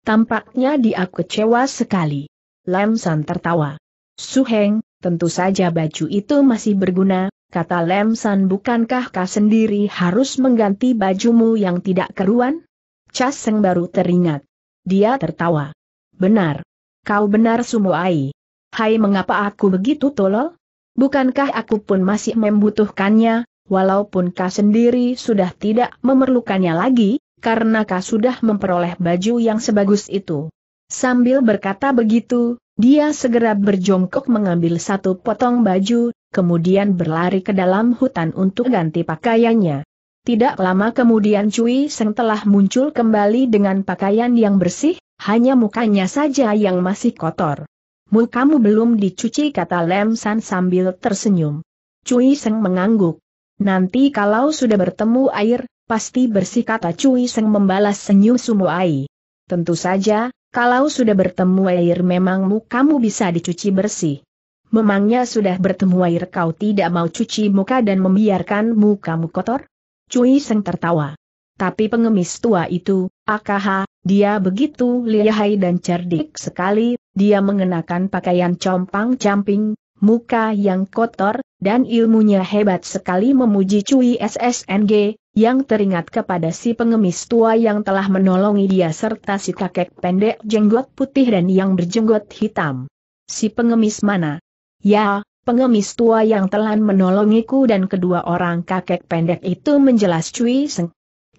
Tampaknya dia kecewa sekali. Lam San tertawa. Suheng, Tentu saja baju itu masih berguna, kata Lem San bukankah kau sendiri harus mengganti bajumu yang tidak keruan? Caseng baru teringat. Dia tertawa. Benar. Kau benar Sumoai. Hai mengapa aku begitu tolol? Bukankah aku pun masih membutuhkannya, walaupun kau sendiri sudah tidak memerlukannya lagi, karena kau sudah memperoleh baju yang sebagus itu. Sambil berkata begitu, dia segera berjongkok mengambil satu potong baju, kemudian berlari ke dalam hutan untuk ganti pakaiannya. Tidak lama kemudian Cui Seng telah muncul kembali dengan pakaian yang bersih, hanya mukanya saja yang masih kotor. Mukamu belum dicuci kata Lem San sambil tersenyum. Cui Seng mengangguk. Nanti kalau sudah bertemu air, pasti bersih kata Cui Seng membalas senyum Sumuai. Tentu saja, kalau sudah bertemu air memangmu kamu bisa dicuci bersih. Memangnya sudah bertemu air kau tidak mau cuci muka dan membiarkan mukamu kotor? Cui Seng tertawa. Tapi pengemis tua itu, akaha, dia begitu lihai dan cerdik sekali, dia mengenakan pakaian compang-camping, muka yang kotor, dan ilmunya hebat sekali memuji Cui SSNG, yang teringat kepada si pengemis tua yang telah menolongi dia serta si kakek pendek jenggot putih dan yang berjenggot hitam. Si pengemis mana? Ya, pengemis tua yang telah menolongiku dan kedua orang kakek pendek itu menjelas Cui Seng.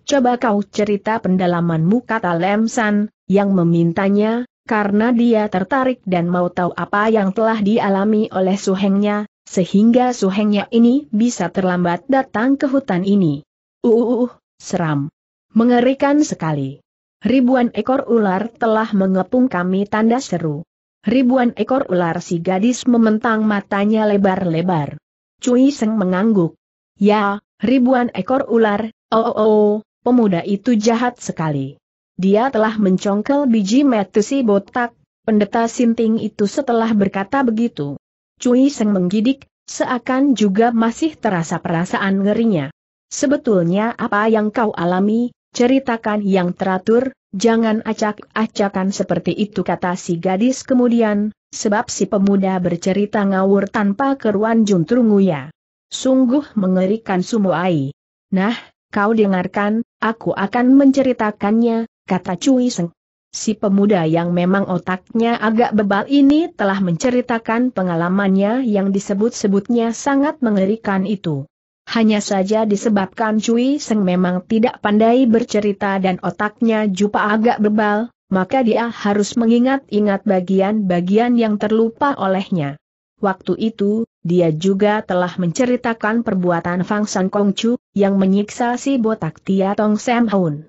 Coba kau cerita pendalamanmu kata Lemsan, yang memintanya, karena dia tertarik dan mau tahu apa yang telah dialami oleh suhengnya, sehingga suhengnya ini bisa terlambat datang ke hutan ini. Uh, uh, uh, uh seram. Mengerikan sekali. Ribuan ekor ular telah mengepung kami tanda seru. Ribuan ekor ular si gadis mementang matanya lebar-lebar. Cui Seng mengangguk. Ya, ribuan ekor ular, oh oh oh, pemuda itu jahat sekali dia telah mencongkel biji metusi botak, pendeta Sinting itu setelah berkata begitu. Cui Seng menggidik, seakan juga masih terasa perasaan ngerinya. Sebetulnya apa yang kau alami, ceritakan yang teratur, jangan acak-acakan seperti itu kata si gadis kemudian, sebab si pemuda bercerita ngawur tanpa keruan juntrunguya. Sungguh mengerikan sumuai. Nah, kau dengarkan, aku akan menceritakannya, kata Cui Seng. Si pemuda yang memang otaknya agak bebal ini telah menceritakan pengalamannya yang disebut-sebutnya sangat mengerikan itu. Hanya saja disebabkan Cui Seng memang tidak pandai bercerita dan otaknya juga agak bebal, maka dia harus mengingat-ingat bagian-bagian yang terlupa olehnya. Waktu itu, dia juga telah menceritakan perbuatan Fang San Kong Chu yang menyiksa si botak Tia Tong Sam Hun.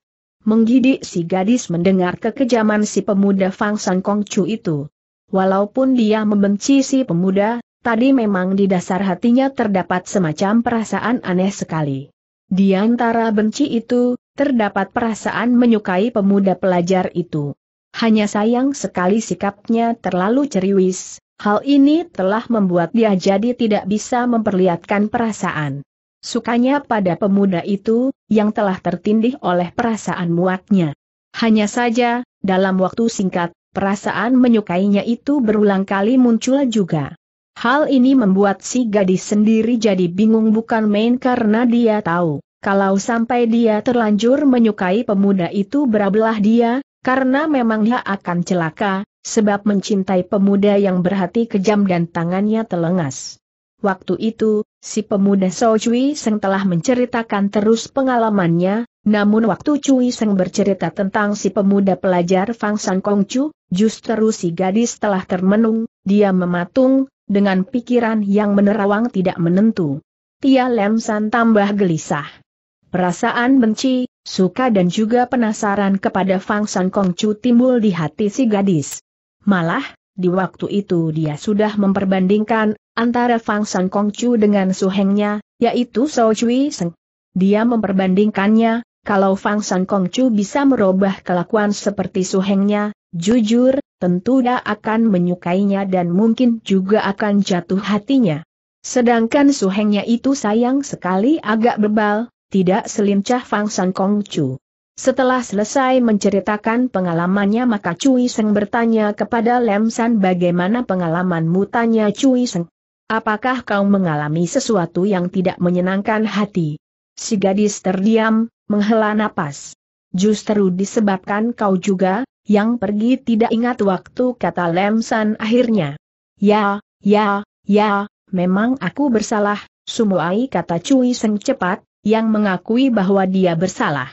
Menggidik si gadis mendengar kekejaman si pemuda Fang San Kong Chu itu. Walaupun dia membenci si pemuda, tadi memang di dasar hatinya terdapat semacam perasaan aneh sekali. Di antara benci itu, terdapat perasaan menyukai pemuda pelajar itu. Hanya sayang sekali sikapnya terlalu ceriwis, hal ini telah membuat dia jadi tidak bisa memperlihatkan perasaan. Sukanya pada pemuda itu, yang telah tertindih oleh perasaan muaknya. Hanya saja, dalam waktu singkat, perasaan menyukainya itu berulang kali muncul juga. Hal ini membuat si gadis sendiri jadi bingung bukan main karena dia tahu, kalau sampai dia terlanjur menyukai pemuda itu berabelah dia, karena memang dia akan celaka, sebab mencintai pemuda yang berhati kejam dan tangannya telengas. Waktu itu, Si pemuda Sao Cui Seng telah menceritakan terus pengalamannya, namun waktu Cui Seng bercerita tentang si pemuda pelajar Fang San Kong Chu, justru si gadis telah termenung, dia mematung, dengan pikiran yang menerawang tidak menentu. Tia Lem San tambah gelisah. Perasaan benci, suka dan juga penasaran kepada Fang San Kong Chu timbul di hati si gadis. Malah, di waktu itu dia sudah memperbandingkan antara Fang San Kong Chu dengan suhengnya, yaitu Sao Chui Seng. Dia memperbandingkannya, kalau Fang San Kong Chu bisa merubah kelakuan seperti suhengnya, jujur, tentu dia akan menyukainya dan mungkin juga akan jatuh hatinya. Sedangkan suhengnya itu sayang sekali agak bebal, tidak selincah Fang San Kong Chu. Setelah selesai menceritakan pengalamannya maka Cui Seng bertanya kepada Lem San bagaimana pengalamanmu tanya Cui Seng. Apakah kau mengalami sesuatu yang tidak menyenangkan hati? Si gadis terdiam, menghela napas. Justru disebabkan kau juga, yang pergi tidak ingat waktu kata Lem San akhirnya. Ya, ya, ya, memang aku bersalah, sumuai kata Cui Seng cepat, yang mengakui bahwa dia bersalah.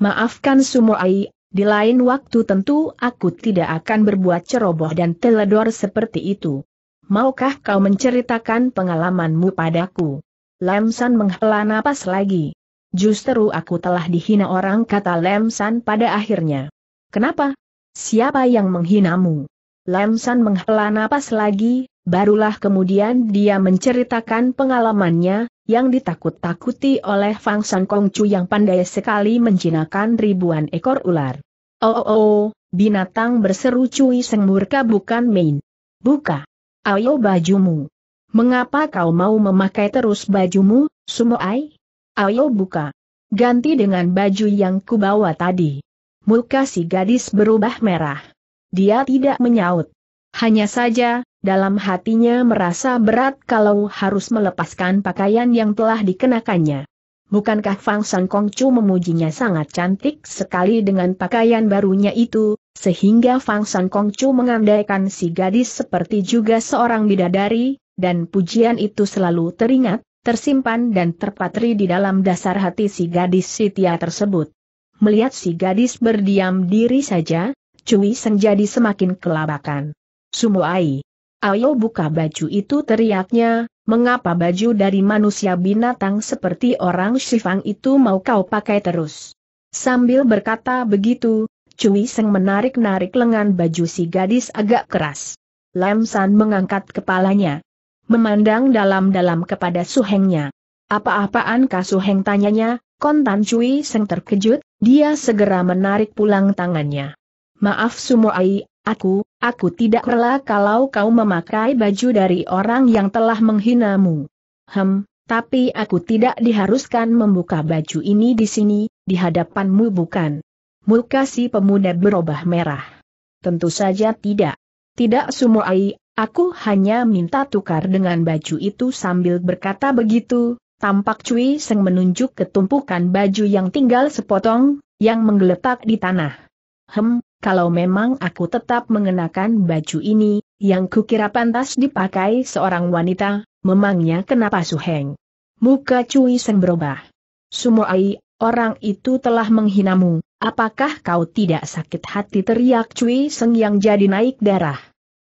Maafkan semua Sumoai, di lain waktu tentu aku tidak akan berbuat ceroboh dan teledor seperti itu. Maukah kau menceritakan pengalamanmu padaku? Lemsan menghela napas lagi. Justru aku telah dihina orang kata Lemsan pada akhirnya. Kenapa? Siapa yang menghinamu? Lemsan menghela napas lagi, barulah kemudian dia menceritakan pengalamannya, yang ditakut-takuti oleh Fang San Kong Chu yang pandai sekali menjinakkan ribuan ekor ular. Oh oh oh, binatang berseru Cui Seng murka bukan main. Buka. Ayo bajumu. Mengapa kau mau memakai terus bajumu, Sumoai? Ayo buka. Ganti dengan baju yang kubawa tadi. Muka si gadis berubah merah. Dia tidak menyaut. Hanya saja, dalam hatinya merasa berat kalau harus melepaskan pakaian yang telah dikenakannya. Bukankah Fang Kong Chu memujinya sangat cantik sekali dengan pakaian barunya itu, sehingga Fang Kong Chu mengandaikan si gadis seperti juga seorang bidadari, dan pujian itu selalu teringat, tersimpan dan terpatri di dalam dasar hati si gadis Sitia tersebut. Melihat si gadis berdiam diri saja, Cui Seng jadi semakin kelabakan. Sumuai. Ayo buka baju itu teriaknya, mengapa baju dari manusia binatang seperti orang Shifang itu mau kau pakai terus? Sambil berkata begitu, Cui Seng menarik-narik lengan baju si gadis agak keras. Lam San mengangkat kepalanya. Memandang dalam-dalam kepada Suhengnya. Apa-apaan Kak Suheng tanyanya, kontan Cui Seng terkejut, dia segera menarik pulang tangannya. Maaf ai. Aku, aku tidak rela kalau kau memakai baju dari orang yang telah menghinamu. Hem, tapi aku tidak diharuskan membuka baju ini di sini, di hadapanmu bukan. Muka si pemuda berubah merah. Tentu saja tidak. Tidak Sumuai, aku hanya minta tukar dengan baju itu sambil berkata begitu, tampak cuy Seng menunjuk ketumpukan baju yang tinggal sepotong, yang menggeletak di tanah. Hem, kalau memang aku tetap mengenakan baju ini, yang kukira pantas dipakai seorang wanita, memangnya kenapa Suheng? Muka Cui Seng berubah. Sumoai, orang itu telah menghinamu, apakah kau tidak sakit hati teriak Cui Seng yang jadi naik darah?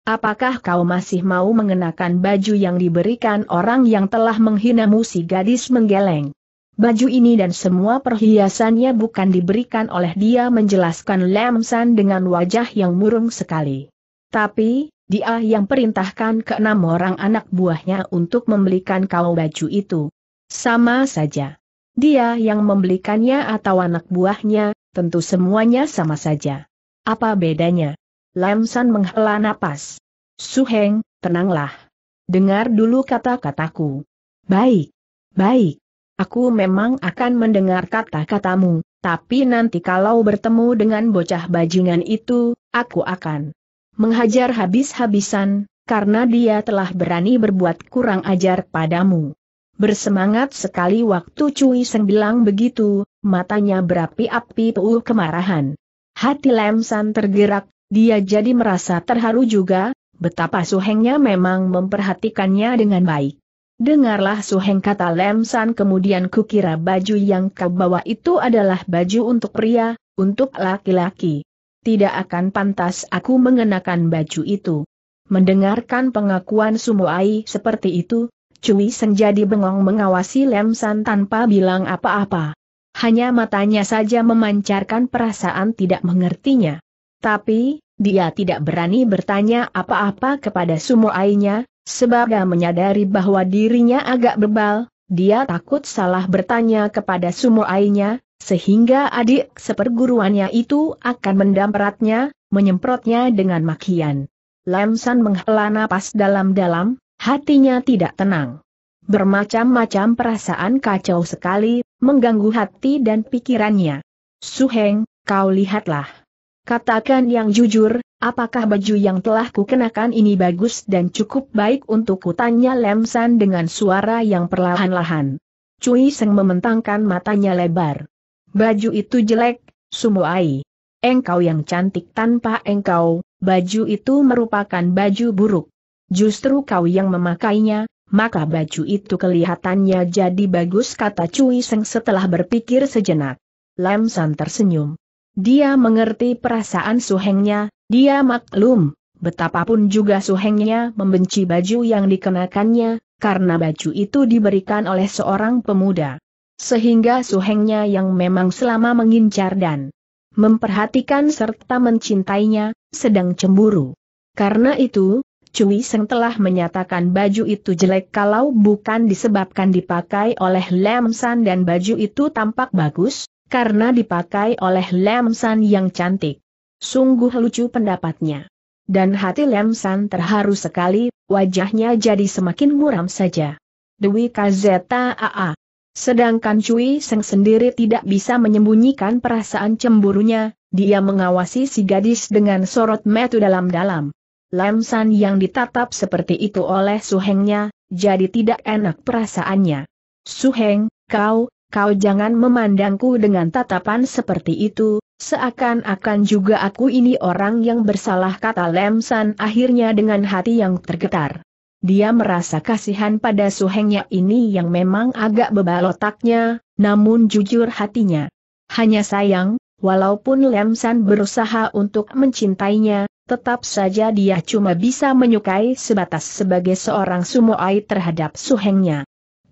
Apakah kau masih mau mengenakan baju yang diberikan orang yang telah menghinamu si gadis menggeleng? Baju ini dan semua perhiasannya bukan diberikan oleh dia menjelaskan Lam San dengan wajah yang murung sekali. Tapi, dia yang perintahkan ke enam orang anak buahnya untuk membelikan kau baju itu. Sama saja. Dia yang membelikannya atau anak buahnya, tentu semuanya sama saja. Apa bedanya? Lam San menghela napas. Suheng, tenanglah. Dengar dulu kata-kataku. Baik. Baik. Aku memang akan mendengar kata-katamu, tapi nanti kalau bertemu dengan bocah bajingan itu, aku akan menghajar habis-habisan, karena dia telah berani berbuat kurang ajar padamu. Bersemangat sekali waktu Cui Seng bilang begitu, matanya berapi-api penuh kemarahan. Hati Lem San tergerak, dia jadi merasa terharu juga, betapa suhengnya memang memperhatikannya dengan baik. Dengarlah Suheng kata Lem San kemudian kukira baju yang kau bawa itu adalah baju untuk pria, untuk laki-laki. Tidak akan pantas aku mengenakan baju itu. Mendengarkan pengakuan Sumoai seperti itu, Cui Seng jadi bengong mengawasi Lem San tanpa bilang apa-apa. Hanya matanya saja memancarkan perasaan tidak mengertinya. Tapi, dia tidak berani bertanya apa-apa kepada Sumoainya, sebagai menyadari bahwa dirinya agak bebal, dia takut salah bertanya kepada sumoainya, sehingga adik seperguruannya itu akan mendamperatnya, menyemprotnya dengan makian. Lamsan menghela napas dalam-dalam, hatinya tidak tenang. Bermacam-macam perasaan kacau sekali, mengganggu hati dan pikirannya. Suheng, kau lihatlah. Katakan yang jujur, apakah baju yang telah kukenakan ini bagus dan cukup baik untuk kutanya Lemsan dengan suara yang perlahan-lahan. Cui Seng mementangkan matanya lebar. Baju itu jelek, Sumuai. Engkau yang cantik tanpa engkau, baju itu merupakan baju buruk. Justru kau yang memakainya, maka baju itu kelihatannya jadi bagus kata Cui Seng setelah berpikir sejenak. Lam tersenyum. Dia mengerti perasaan suhengnya, dia maklum, betapapun juga suhengnya membenci baju yang dikenakannya, karena baju itu diberikan oleh seorang pemuda. Sehingga suhengnya yang memang selama mengincar dan memperhatikan serta mencintainya, sedang cemburu. Karena itu, Cui Seng telah menyatakan baju itu jelek kalau bukan disebabkan dipakai oleh Lam San dan baju itu tampak bagus, karena dipakai oleh Lemsan yang cantik. Sungguh lucu pendapatnya. Dan hati Lemsan terharu sekali, wajahnya jadi semakin muram saja. Dewi Kazeta AA. Sedangkan Cui Seng sendiri tidak bisa menyembunyikan perasaan cemburunya, dia mengawasi si gadis dengan sorot metu dalam-dalam. Lemsan yang ditatap seperti itu oleh suhengnya, jadi tidak enak perasaannya. Suheng, kau, kau jangan memandangku dengan tatapan seperti itu, seakan-akan juga aku ini orang yang bersalah kata Lemsan akhirnya dengan hati yang tergetar. Dia merasa kasihan pada suhengnya ini yang memang agak bebal otaknya, namun jujur hatinya. Hanya sayang, walaupun Lemsan berusaha untuk mencintainya, tetap saja dia cuma bisa menyukai sebatas sebagai seorang sumoai terhadap suhengnya.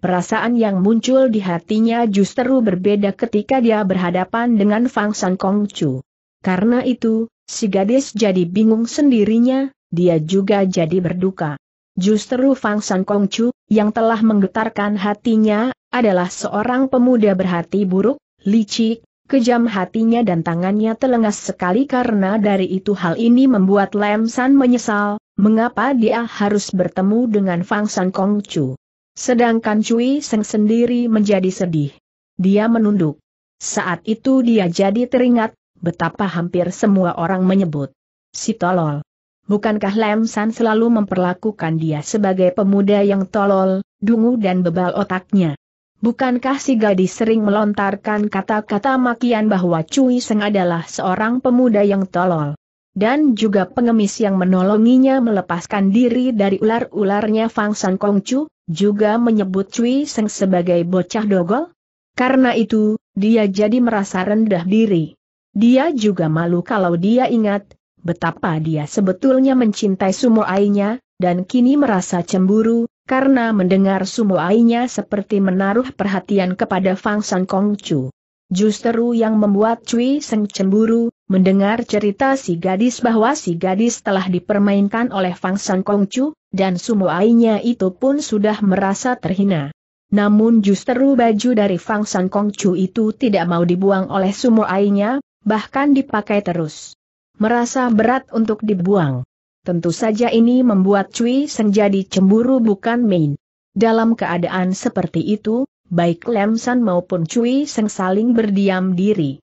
Perasaan yang muncul di hatinya justru berbeda ketika dia berhadapan dengan Fang San Kong Chu. Karena itu, si gadis jadi bingung sendirinya, dia juga jadi berduka. Justru Fang San Kong Chu, yang telah menggetarkan hatinya, adalah seorang pemuda berhati buruk, licik, kejam hatinya dan tangannya telengas sekali karena dari itu hal ini membuat Lem San menyesal, mengapa dia harus bertemu dengan Fang San Kong Chu. Sedangkan Cui Seng sendiri menjadi sedih. Dia menunduk. Saat itu dia jadi teringat, betapa hampir semua orang menyebut. Si tolol. Bukankah Lem San selalu memperlakukan dia sebagai pemuda yang tolol, dungu dan bebal otaknya? Bukankah si gadis sering melontarkan kata-kata makian bahwa Cui Seng adalah seorang pemuda yang tolol? Dan juga pengemis yang menolonginya melepaskan diri dari ular-ularnya Fang San Kong Chu? juga menyebut Cui Seng sebagai bocah dogol? Karena itu, dia jadi merasa rendah diri. Dia juga malu kalau dia ingat, betapa dia sebetulnya mencintai Sumo Ainya, dan kini merasa cemburu, karena mendengar Sumo Ainya seperti menaruh perhatian kepada Fang San Kong Chu. Justru yang membuat Cui Seng cemburu, mendengar cerita si gadis bahwa si gadis telah dipermainkan oleh Fang San Chu, dan sumuainya itu pun sudah merasa terhina. Namun justru baju dari Fang San Chu itu tidak mau dibuang oleh sumuainya, bahkan dipakai terus. Merasa berat untuk dibuang. Tentu saja ini membuat Cui Seng jadi cemburu bukan main. Dalam keadaan seperti itu, baik Lem maupun Cui Seng saling berdiam diri.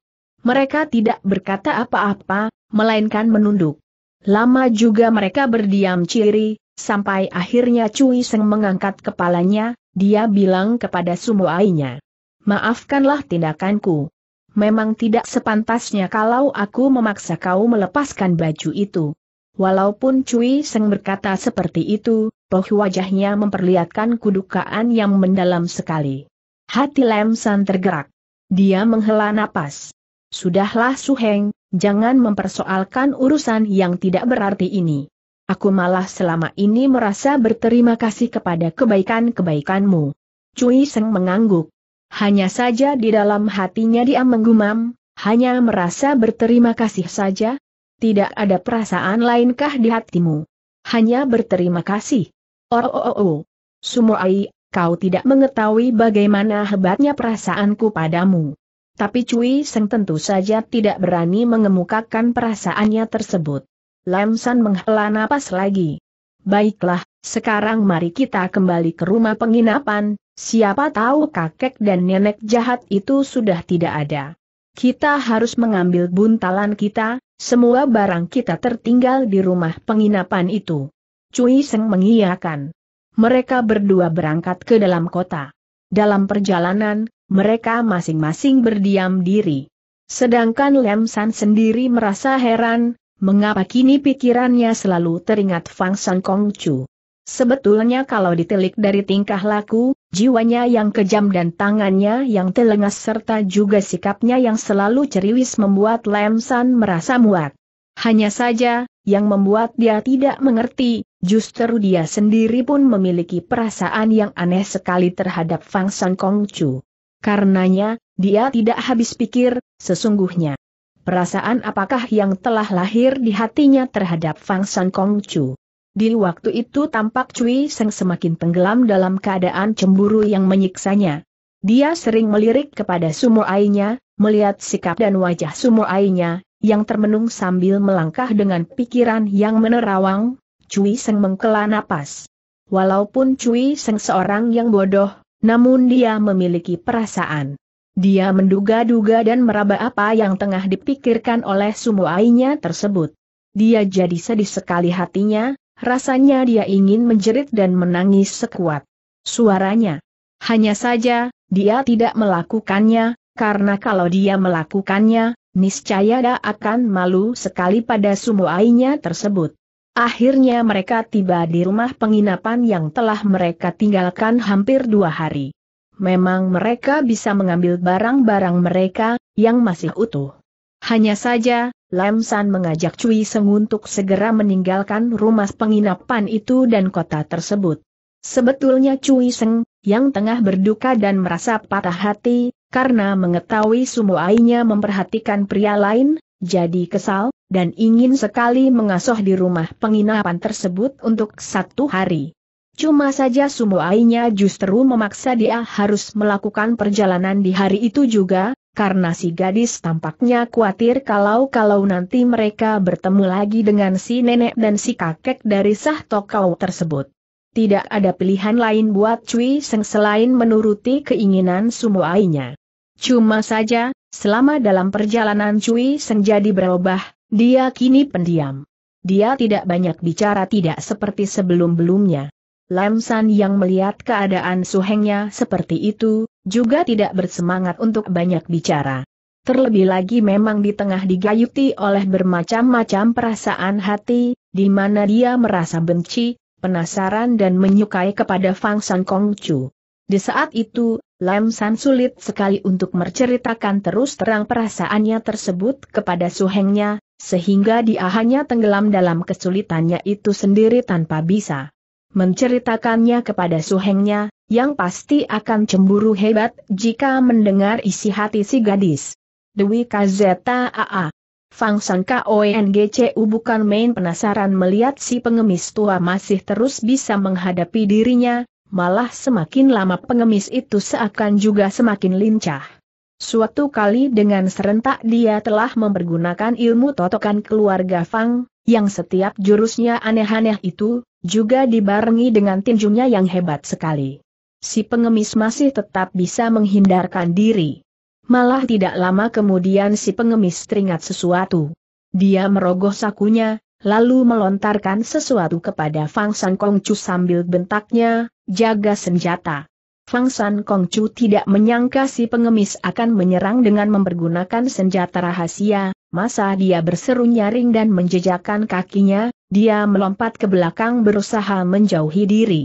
Mereka tidak berkata apa-apa, melainkan menunduk. Lama juga mereka berdiam ciri, sampai akhirnya Cui Seng mengangkat kepalanya, dia bilang kepada Sumuainya. Maafkanlah tindakanku. Memang tidak sepantasnya kalau aku memaksa kau melepaskan baju itu. Walaupun Cui Seng berkata seperti itu, toh wajahnya memperlihatkan kudukaan yang mendalam sekali. Hati Lemsan tergerak. Dia menghela napas. Sudahlah Suheng, jangan mempersoalkan urusan yang tidak berarti ini. Aku malah selama ini merasa berterima kasih kepada kebaikan-kebaikanmu. Cui Seng mengangguk. Hanya saja di dalam hatinya dia menggumam, hanya merasa berterima kasih saja? Tidak ada perasaan lainkah di hatimu? Hanya berterima kasih. Oh, oh, oh, oh. Sumuai, kau tidak mengetahui bagaimana hebatnya perasaanku padamu. Tapi Cui Seng tentu saja tidak berani mengemukakan perasaannya tersebut. Lam San menghela napas lagi. Baiklah, sekarang mari kita kembali ke rumah penginapan, siapa tahu kakek dan nenek jahat itu sudah tidak ada. Kita harus mengambil buntalan kita, semua barang kita tertinggal di rumah penginapan itu. Cui Seng mengiyakan. Mereka berdua berangkat ke dalam kota. Dalam perjalanan, mereka masing-masing berdiam diri. Sedangkan Lem San sendiri merasa heran, mengapa kini pikirannya selalu teringat Fang San Kong Chu. Sebetulnya kalau ditelik dari tingkah laku, jiwanya yang kejam dan tangannya yang telengas serta juga sikapnya yang selalu ceriwis membuat Lem San merasa muak. Hanya saja, yang membuat dia tidak mengerti, justru dia sendiri pun memiliki perasaan yang aneh sekali terhadap Fang San Kong Chu. Karenanya, dia tidak habis pikir, sesungguhnya. Perasaan apakah yang telah lahir di hatinya terhadap Fang San Kong Chu. Di waktu itu tampak Cui Seng semakin tenggelam dalam keadaan cemburu yang menyiksanya. Dia sering melirik kepada sumur ainya, melihat sikap dan wajah sumur ainya, yang termenung sambil melangkah dengan pikiran yang menerawang, Cui Seng mengkela napas. Walaupun Cui Seng seorang yang bodoh, namun dia memiliki perasaan. Dia menduga-duga dan meraba apa yang tengah dipikirkan oleh sumuainya tersebut. Dia jadi sedih sekali hatinya, rasanya dia ingin menjerit dan menangis sekuat suaranya. Hanya saja, dia tidak melakukannya, karena kalau dia melakukannya, niscaya dia akan malu sekali pada sumuainya tersebut. Akhirnya mereka tiba di rumah penginapan yang telah mereka tinggalkan hampir dua hari. Memang mereka bisa mengambil barang-barang mereka, yang masih utuh. Hanya saja, Lam San mengajak Cui Seng untuk segera meninggalkan rumah penginapan itu dan kota tersebut. Sebetulnya Cui Seng, yang tengah berduka dan merasa patah hati, karena mengetahui Ainya memperhatikan pria lain, jadi kesal, dan ingin sekali mengasuh di rumah penginapan tersebut untuk satu hari. Cuma saja Sumoainya justru memaksa dia harus melakukan perjalanan di hari itu juga, karena si gadis tampaknya khawatir kalau-kalau nanti mereka bertemu lagi dengan si nenek dan si kakek dari sah tokau tersebut. Tidak ada pilihan lain buat Cui Seng selain menuruti keinginan Sumoainya. Cuma saja, selama dalam perjalanan Cui Seng jadi berubah, dia kini pendiam. Dia tidak banyak bicara tidak seperti sebelum-belumnya. Lam San yang melihat keadaan suhengnya seperti itu, juga tidak bersemangat untuk banyak bicara. Terlebih lagi memang di tengah digayuti oleh bermacam-macam perasaan hati, di mana dia merasa benci, penasaran dan menyukai kepada Fang San Kong Chu. Di saat itu, Lam San sulit sekali untuk menceritakan terus terang perasaannya tersebut kepada suhengnya, sehingga dia hanya tenggelam dalam kesulitannya itu sendiri tanpa bisa menceritakannya kepada suhengnya, yang pasti akan cemburu hebat jika mendengar isi hati si gadis. Dewi Kazeta AA Fang San KONGCU bukan main penasaran melihat si pengemis tua masih terus bisa menghadapi dirinya, malah semakin lama pengemis itu seakan juga semakin lincah. Suatu kali dengan serentak dia telah mempergunakan ilmu totokan keluarga Fang, yang setiap jurusnya aneh-aneh itu, juga dibarengi dengan tinjunya yang hebat sekali. Si pengemis masih tetap bisa menghindarkan diri. Malah tidak lama kemudian si pengemis teringat sesuatu. Dia merogoh sakunya, lalu melontarkan sesuatu kepada Fang Sangkong Kongcu sambil bentaknya, jaga senjata. Fang San Kong Chu tidak menyangka si pengemis akan menyerang dengan mempergunakan senjata rahasia, masa dia berseru nyaring dan menjejakkan kakinya, dia melompat ke belakang berusaha menjauhi diri.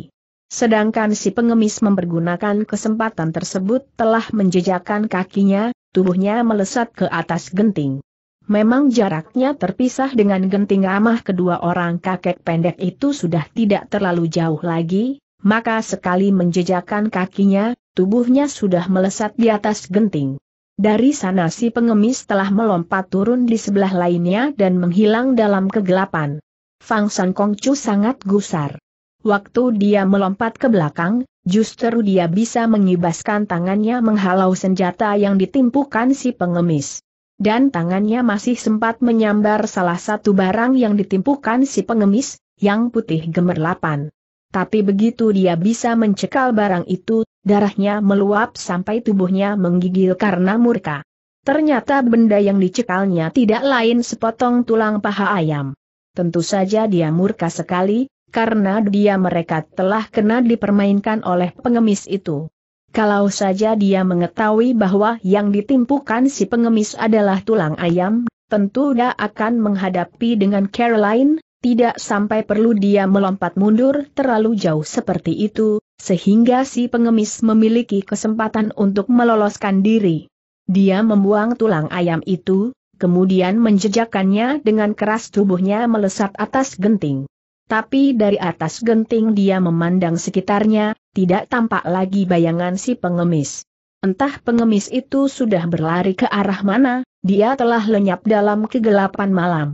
Sedangkan si pengemis mempergunakan kesempatan tersebut telah menjejakkan kakinya, tubuhnya melesat ke atas genting. Memang jaraknya terpisah dengan genting amah kedua orang kakek pendek itu sudah tidak terlalu jauh lagi, maka sekali menjejakkan kakinya, tubuhnya sudah melesat di atas genting. Dari sana si pengemis telah melompat turun di sebelah lainnya dan menghilang dalam kegelapan. Fang San Kongcu sangat gusar. Waktu dia melompat ke belakang, justru dia bisa mengibaskan tangannya menghalau senjata yang ditimpukan si pengemis. Dan tangannya masih sempat menyambar salah satu barang yang ditimpukan si pengemis, yang putih gemerlapan. Tapi begitu dia bisa mencekal barang itu, darahnya meluap sampai tubuhnya menggigil karena murka. Ternyata benda yang dicekalnya tidak lain sepotong tulang paha ayam. Tentu saja dia murka sekali, karena dia mereka telah kena dipermainkan oleh pengemis itu. Kalau saja dia mengetahui bahwa yang ditimpukan si pengemis adalah tulang ayam, tentu dia akan menghadapi dengan Caroline, tidak sampai perlu dia melompat mundur terlalu jauh seperti itu, sehingga si pengemis memiliki kesempatan untuk meloloskan diri. Dia membuang tulang ayam itu, kemudian menjejakannya dengan keras tubuhnya melesat atas genting. Tapi dari atas genting dia memandang sekitarnya, tidak tampak lagi bayangan si pengemis. Entah pengemis itu sudah berlari ke arah mana, dia telah lenyap dalam kegelapan malam.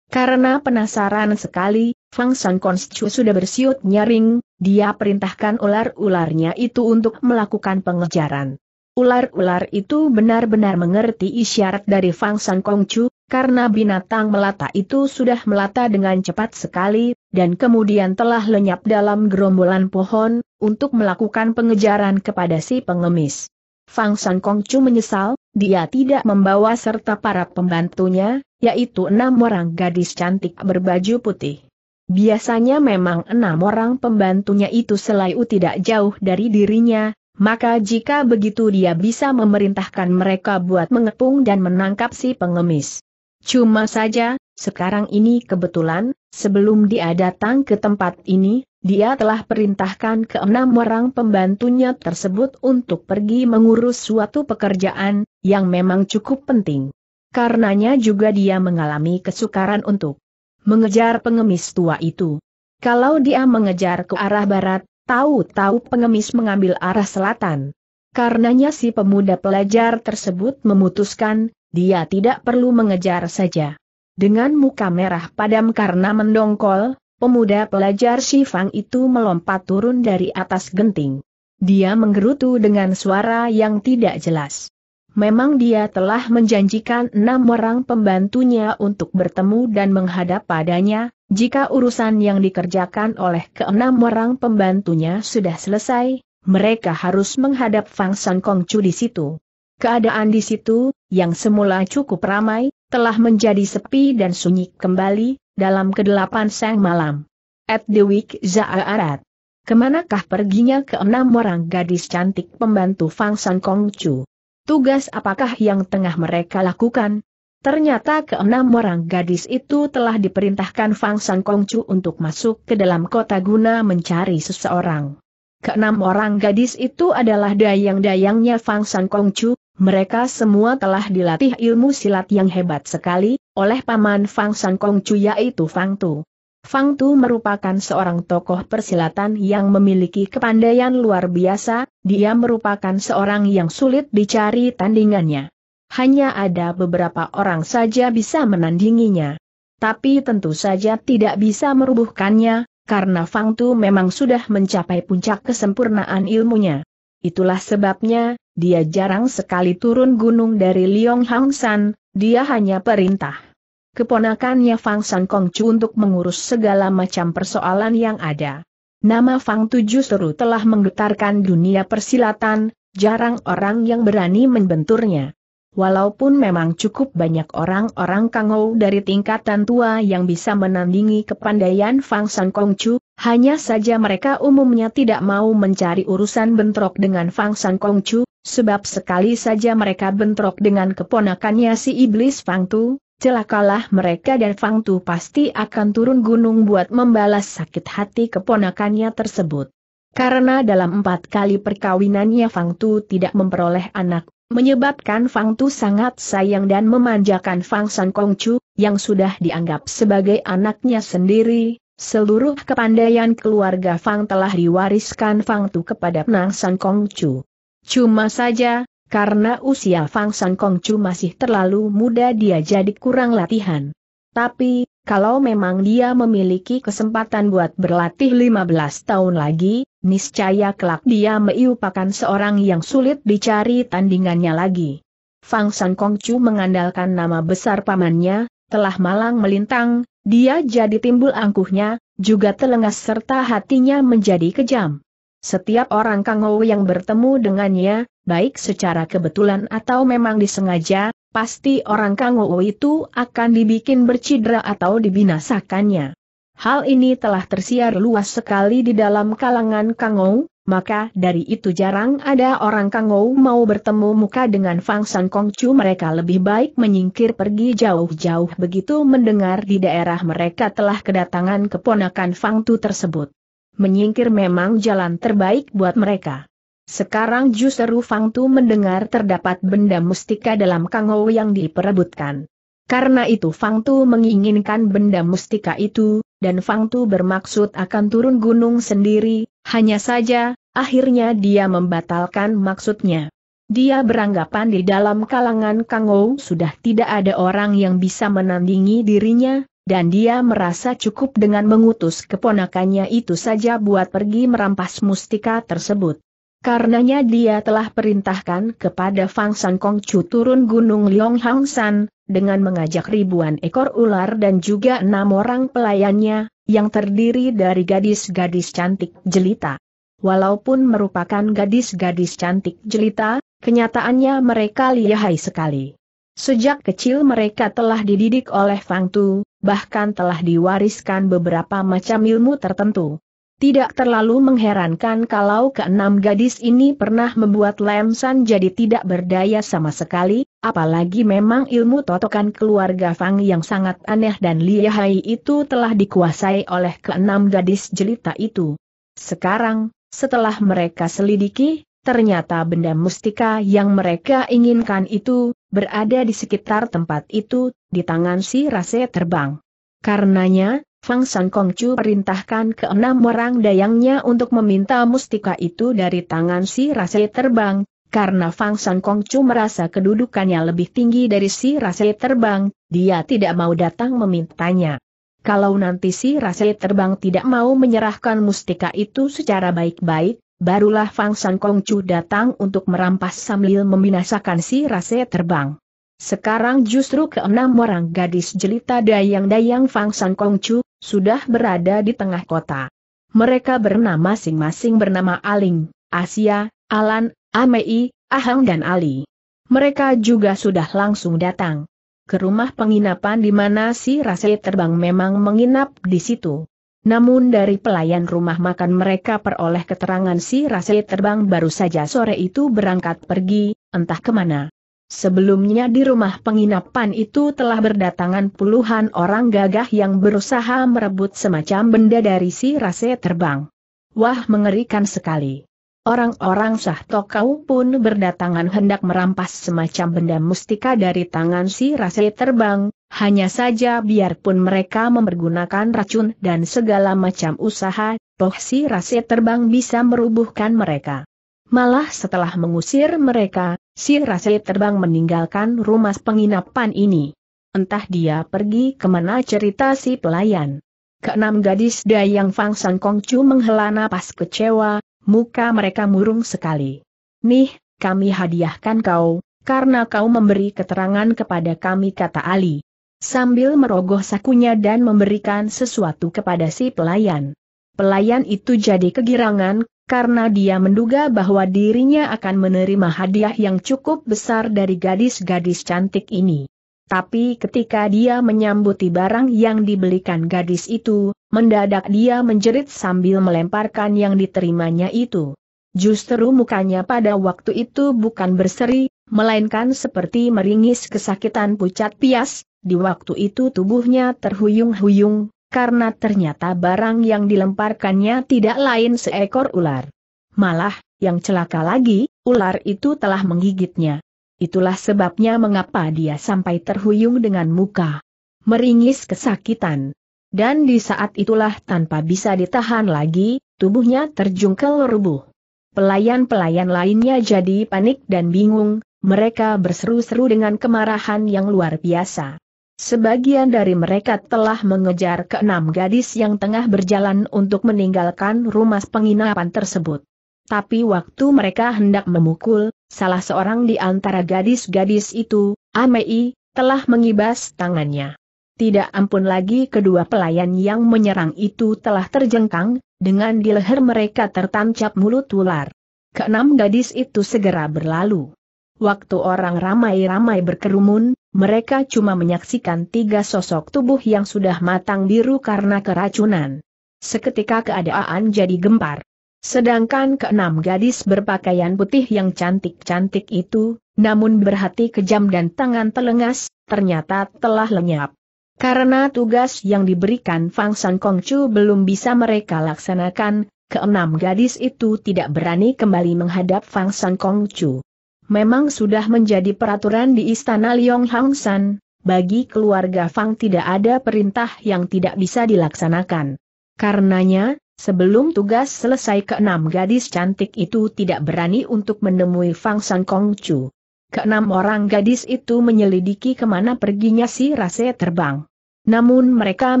Karena penasaran sekali, Fang San Konstu sudah bersiut nyaring, dia perintahkan ular-ularnya itu untuk melakukan pengejaran. Ular-ular itu benar-benar mengerti isyarat dari Fang San Kongcu, karena binatang melata itu sudah melata dengan cepat sekali, dan kemudian telah lenyap dalam gerombolan pohon, untuk melakukan pengejaran kepada si pengemis. Fang San Kongcu menyesal, dia tidak membawa serta para pembantunya, yaitu enam orang gadis cantik berbaju putih. Biasanya memang enam orang pembantunya itu selalu tidak jauh dari dirinya, maka jika begitu dia bisa memerintahkan mereka buat mengepung dan menangkap si pengemis. Cuma saja, sekarang ini kebetulan, sebelum dia datang ke tempat ini, dia telah perintahkan ke enam orang pembantunya tersebut untuk pergi mengurus suatu pekerjaan, yang memang cukup penting. Karenanya juga dia mengalami kesukaran untuk mengejar pengemis tua itu. Kalau dia mengejar ke arah barat, tahu-tahu pengemis mengambil arah selatan. Karenanya si pemuda pelajar tersebut memutuskan, dia tidak perlu mengejar saja. Dengan muka merah padam karena mendongkol, Pemuda pelajar Shifang itu melompat turun dari atas genting. Dia menggerutu dengan suara yang tidak jelas. Memang dia telah menjanjikan enam orang pembantunya untuk bertemu dan menghadap padanya, jika urusan yang dikerjakan oleh keenam orang pembantunya sudah selesai, mereka harus menghadap Fang San Kong Chu di situ. Keadaan di situ, yang semula cukup ramai, telah menjadi sepi dan sunyi kembali, dalam kedelapan sang malam. At the week Zaarat. Kemanakah perginya ke enam orang gadis cantik pembantu Fang San Kong Chu? Tugas apakah yang tengah mereka lakukan? Ternyata keenam orang gadis itu telah diperintahkan Fang San Kong Chu untuk masuk ke dalam kota guna mencari seseorang. Keenam orang gadis itu adalah dayang-dayangnya Fang San Kong Chu, mereka semua telah dilatih ilmu silat yang hebat sekali, oleh paman Fang San Kong Chu yaitu Fang Tu. Fang Tu merupakan seorang tokoh persilatan yang memiliki kepandaian luar biasa, dia merupakan seorang yang sulit dicari tandingannya. Hanya ada beberapa orang saja bisa menandinginya. Tapi tentu saja tidak bisa merubuhkannya, karena Fang Tu memang sudah mencapai puncak kesempurnaan ilmunya. Itulah sebabnya, dia jarang sekali turun gunung dari Liong Hang San, dia hanya perintah keponakannya Fang San Kong Chu untuk mengurus segala macam persoalan yang ada. Nama Fang Tujuh Seru telah menggetarkan dunia persilatan, jarang orang yang berani membenturnya. Walaupun memang cukup banyak orang-orang Ou dari tingkatan tua yang bisa menandingi kepandaian Fang San Kong Chu, hanya saja mereka umumnya tidak mau mencari urusan bentrok dengan Fang San Kong Chu, sebab sekali saja mereka bentrok dengan keponakannya si iblis Fang Tu, celakalah mereka dan Fang Tu pasti akan turun gunung buat membalas sakit hati keponakannya tersebut. Karena dalam empat kali perkawinannya Fang Tu tidak memperoleh anak, menyebabkan Fang Tu sangat sayang dan memanjakan Fang San Kong Chu, yang sudah dianggap sebagai anaknya sendiri. Seluruh kepandaian keluarga Fang telah diwariskan Fang Tu kepada Nang San Kong Chu. Cuma saja, karena usia Fang San Kong Chu masih terlalu muda dia jadi kurang latihan. Tapi, kalau memang dia memiliki kesempatan buat berlatih 15 tahun lagi, niscaya kelak dia meiupakan seorang yang sulit dicari tandingannya lagi. Fang San Kong Chu mengandalkan nama besar pamannya, telah malang melintang, dia jadi timbul angkuhnya, juga telengas serta hatinya menjadi kejam. Setiap orang Kangou yang bertemu dengannya, baik secara kebetulan atau memang disengaja, pasti orang Kangou itu akan dibikin bercidra atau dibinasakannya. Hal ini telah tersiar luas sekali di dalam kalangan Kangou, maka dari itu jarang ada orang Kangou mau bertemu muka dengan Fang San Kongcu mereka lebih baik menyingkir pergi jauh-jauh begitu mendengar di daerah mereka telah kedatangan keponakan Fang Tu tersebut. Menyingkir memang jalan terbaik buat mereka. Sekarang justru Fang Tu mendengar terdapat benda mustika dalam Kangou yang diperebutkan. Karena itu Fang Tu menginginkan benda mustika itu, dan Fang Tu bermaksud akan turun gunung sendiri, hanya saja, akhirnya dia membatalkan maksudnya. Dia beranggapan di dalam kalangan Kangou sudah tidak ada orang yang bisa menandingi dirinya, dan dia merasa cukup dengan mengutus keponakannya itu saja buat pergi merampas mustika tersebut. Karenanya dia telah perintahkan kepada Fang San Kong Chu turun Gunung Liong Hang San, dengan mengajak ribuan ekor ular dan juga enam orang pelayannya, yang terdiri dari gadis-gadis cantik jelita. Walaupun merupakan gadis-gadis cantik jelita, kenyataannya mereka lihai sekali. Sejak kecil mereka telah dididik oleh Fang Tu, bahkan telah diwariskan beberapa macam ilmu tertentu. Tidak terlalu mengherankan kalau keenam gadis ini pernah membuat Lem jadi tidak berdaya sama sekali, apalagi memang ilmu totokan keluarga Fang yang sangat aneh dan lihai itu telah dikuasai oleh keenam gadis jelita itu. Sekarang, setelah mereka selidiki, ternyata benda mustika yang mereka inginkan itu, berada di sekitar tempat itu, di tangan si Rase terbang. Karenanya, Fang San Kong Chu perintahkan ke enam orang dayangnya untuk meminta mustika itu dari tangan si Rase terbang, karena Fang San Kong Chu merasa kedudukannya lebih tinggi dari si Rase terbang, dia tidak mau datang memintanya. Kalau nanti si Rase terbang tidak mau menyerahkan mustika itu secara baik-baik, barulah Fang San Kong Chu datang untuk merampas sambil membinasakan si rase terbang. Sekarang justru keenam orang gadis jelita dayang-dayang Fang San Kong Chu, sudah berada di tengah kota. Mereka bernama masing-masing bernama Aling, Asia, Alan, Amei, Ahang dan Ali. Mereka juga sudah langsung datang ke rumah penginapan di mana si Rase terbang memang menginap di situ. Namun dari pelayan rumah makan mereka peroleh keterangan si Rasid terbang baru saja sore itu berangkat pergi, entah kemana. Sebelumnya di rumah penginapan itu telah berdatangan puluhan orang gagah yang berusaha merebut semacam benda dari si rase terbang. Wah mengerikan sekali. Orang-orang Sahto kau pun berdatangan hendak merampas semacam benda mustika dari tangan si Rase terbang, hanya saja biarpun mereka mempergunakan racun dan segala macam usaha, toh si Rase terbang bisa merubuhkan mereka. Malah setelah mengusir mereka, si Rase terbang meninggalkan rumah penginapan ini. Entah dia pergi kemana cerita si pelayan. Keenam gadis Dayang Fang San Kongcu menghela napas kecewa, muka mereka murung sekali. Nih, kami hadiahkan kau, karena kau memberi keterangan kepada kami kata Ali. Sambil merogoh sakunya dan memberikan sesuatu kepada si pelayan. Pelayan itu jadi kegirangan, karena dia menduga bahwa dirinya akan menerima hadiah yang cukup besar dari gadis-gadis cantik ini tapi ketika dia menyambuti barang yang dibelikan gadis itu, mendadak dia menjerit sambil melemparkan yang diterimanya itu. Justru mukanya pada waktu itu bukan berseri, melainkan seperti meringis kesakitan pucat pias, di waktu itu tubuhnya terhuyung-huyung, karena ternyata barang yang dilemparkannya tidak lain seekor ular. Malah, yang celaka lagi, ular itu telah menggigitnya. Itulah sebabnya mengapa dia sampai terhuyung dengan muka. Meringis kesakitan. Dan di saat itulah tanpa bisa ditahan lagi, tubuhnya terjungkel rubuh. Pelayan-pelayan lainnya jadi panik dan bingung, mereka berseru-seru dengan kemarahan yang luar biasa. Sebagian dari mereka telah mengejar keenam gadis yang tengah berjalan untuk meninggalkan rumah penginapan tersebut. Tapi waktu mereka hendak memukul, salah seorang di antara gadis-gadis itu, Amei, telah mengibas tangannya. Tidak ampun lagi kedua pelayan yang menyerang itu telah terjengkang, dengan di leher mereka tertancap mulut ular. Keenam gadis itu segera berlalu. Waktu orang ramai-ramai berkerumun, mereka cuma menyaksikan tiga sosok tubuh yang sudah matang biru karena keracunan. Seketika keadaan jadi gempar. Sedangkan keenam gadis berpakaian putih yang cantik-cantik itu, namun berhati kejam dan tangan telengas, ternyata telah lenyap. Karena tugas yang diberikan Fang San Kong Chu belum bisa mereka laksanakan, keenam gadis itu tidak berani kembali menghadap Fang San Kong Chu. Memang sudah menjadi peraturan di istana Liong Hang San, bagi keluarga Fang tidak ada perintah yang tidak bisa dilaksanakan. Karenanya, Sebelum tugas selesai keenam gadis cantik itu tidak berani untuk menemui Fang San Kong Chu. Keenam orang gadis itu menyelidiki kemana perginya si Rase terbang. Namun mereka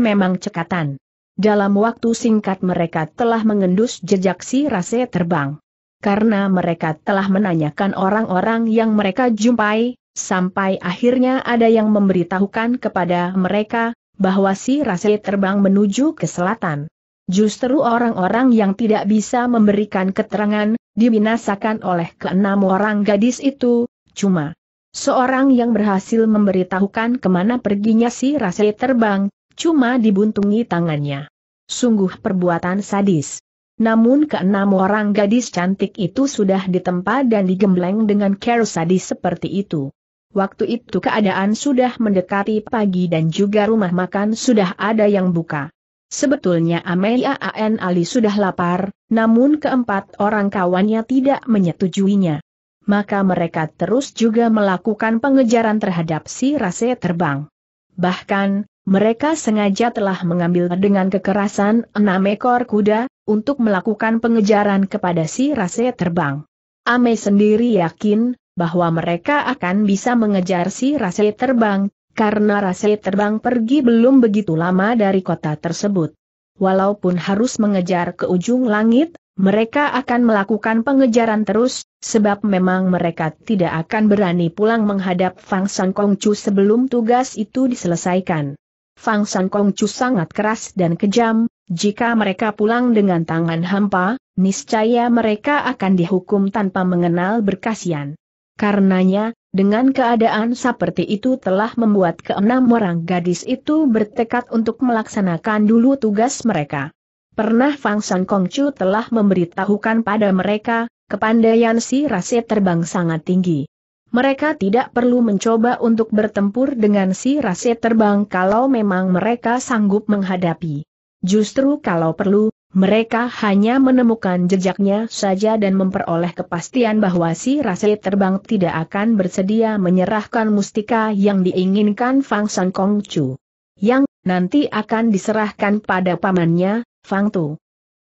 memang cekatan. Dalam waktu singkat mereka telah mengendus jejak si Rase terbang. Karena mereka telah menanyakan orang-orang yang mereka jumpai, sampai akhirnya ada yang memberitahukan kepada mereka, bahwa si Rase terbang menuju ke selatan. Justru orang-orang yang tidak bisa memberikan keterangan, dibinasakan oleh keenam orang gadis itu, cuma seorang yang berhasil memberitahukan kemana perginya si Rase terbang, cuma dibuntungi tangannya. Sungguh perbuatan sadis. Namun keenam orang gadis cantik itu sudah ditempa dan digembleng dengan care sadis seperti itu. Waktu itu keadaan sudah mendekati pagi dan juga rumah makan sudah ada yang buka. Sebetulnya Amelia A.N. Ali sudah lapar, namun keempat orang kawannya tidak menyetujuinya. Maka mereka terus juga melakukan pengejaran terhadap si Rase terbang. Bahkan, mereka sengaja telah mengambil dengan kekerasan enam ekor kuda, untuk melakukan pengejaran kepada si Rase terbang. Ame sendiri yakin, bahwa mereka akan bisa mengejar si Rase terbang, karena Rase terbang pergi belum begitu lama dari kota tersebut. Walaupun harus mengejar ke ujung langit, mereka akan melakukan pengejaran terus, sebab memang mereka tidak akan berani pulang menghadap Fang San Kongcu sebelum tugas itu diselesaikan. Fang San Kongcu sangat keras dan kejam, jika mereka pulang dengan tangan hampa, niscaya mereka akan dihukum tanpa mengenal berkasian. Karenanya, dengan keadaan seperti itu telah membuat keenam orang gadis itu bertekad untuk melaksanakan dulu tugas mereka. Pernah Fang San Chu telah memberitahukan pada mereka, kepandaian si Rase terbang sangat tinggi. Mereka tidak perlu mencoba untuk bertempur dengan si Rase terbang kalau memang mereka sanggup menghadapi. Justru kalau perlu, mereka hanya menemukan jejaknya saja dan memperoleh kepastian bahwa si Rasli terbang tidak akan bersedia menyerahkan mustika yang diinginkan Fang San Kong Chu. Yang nanti akan diserahkan pada pamannya, Fang Tu.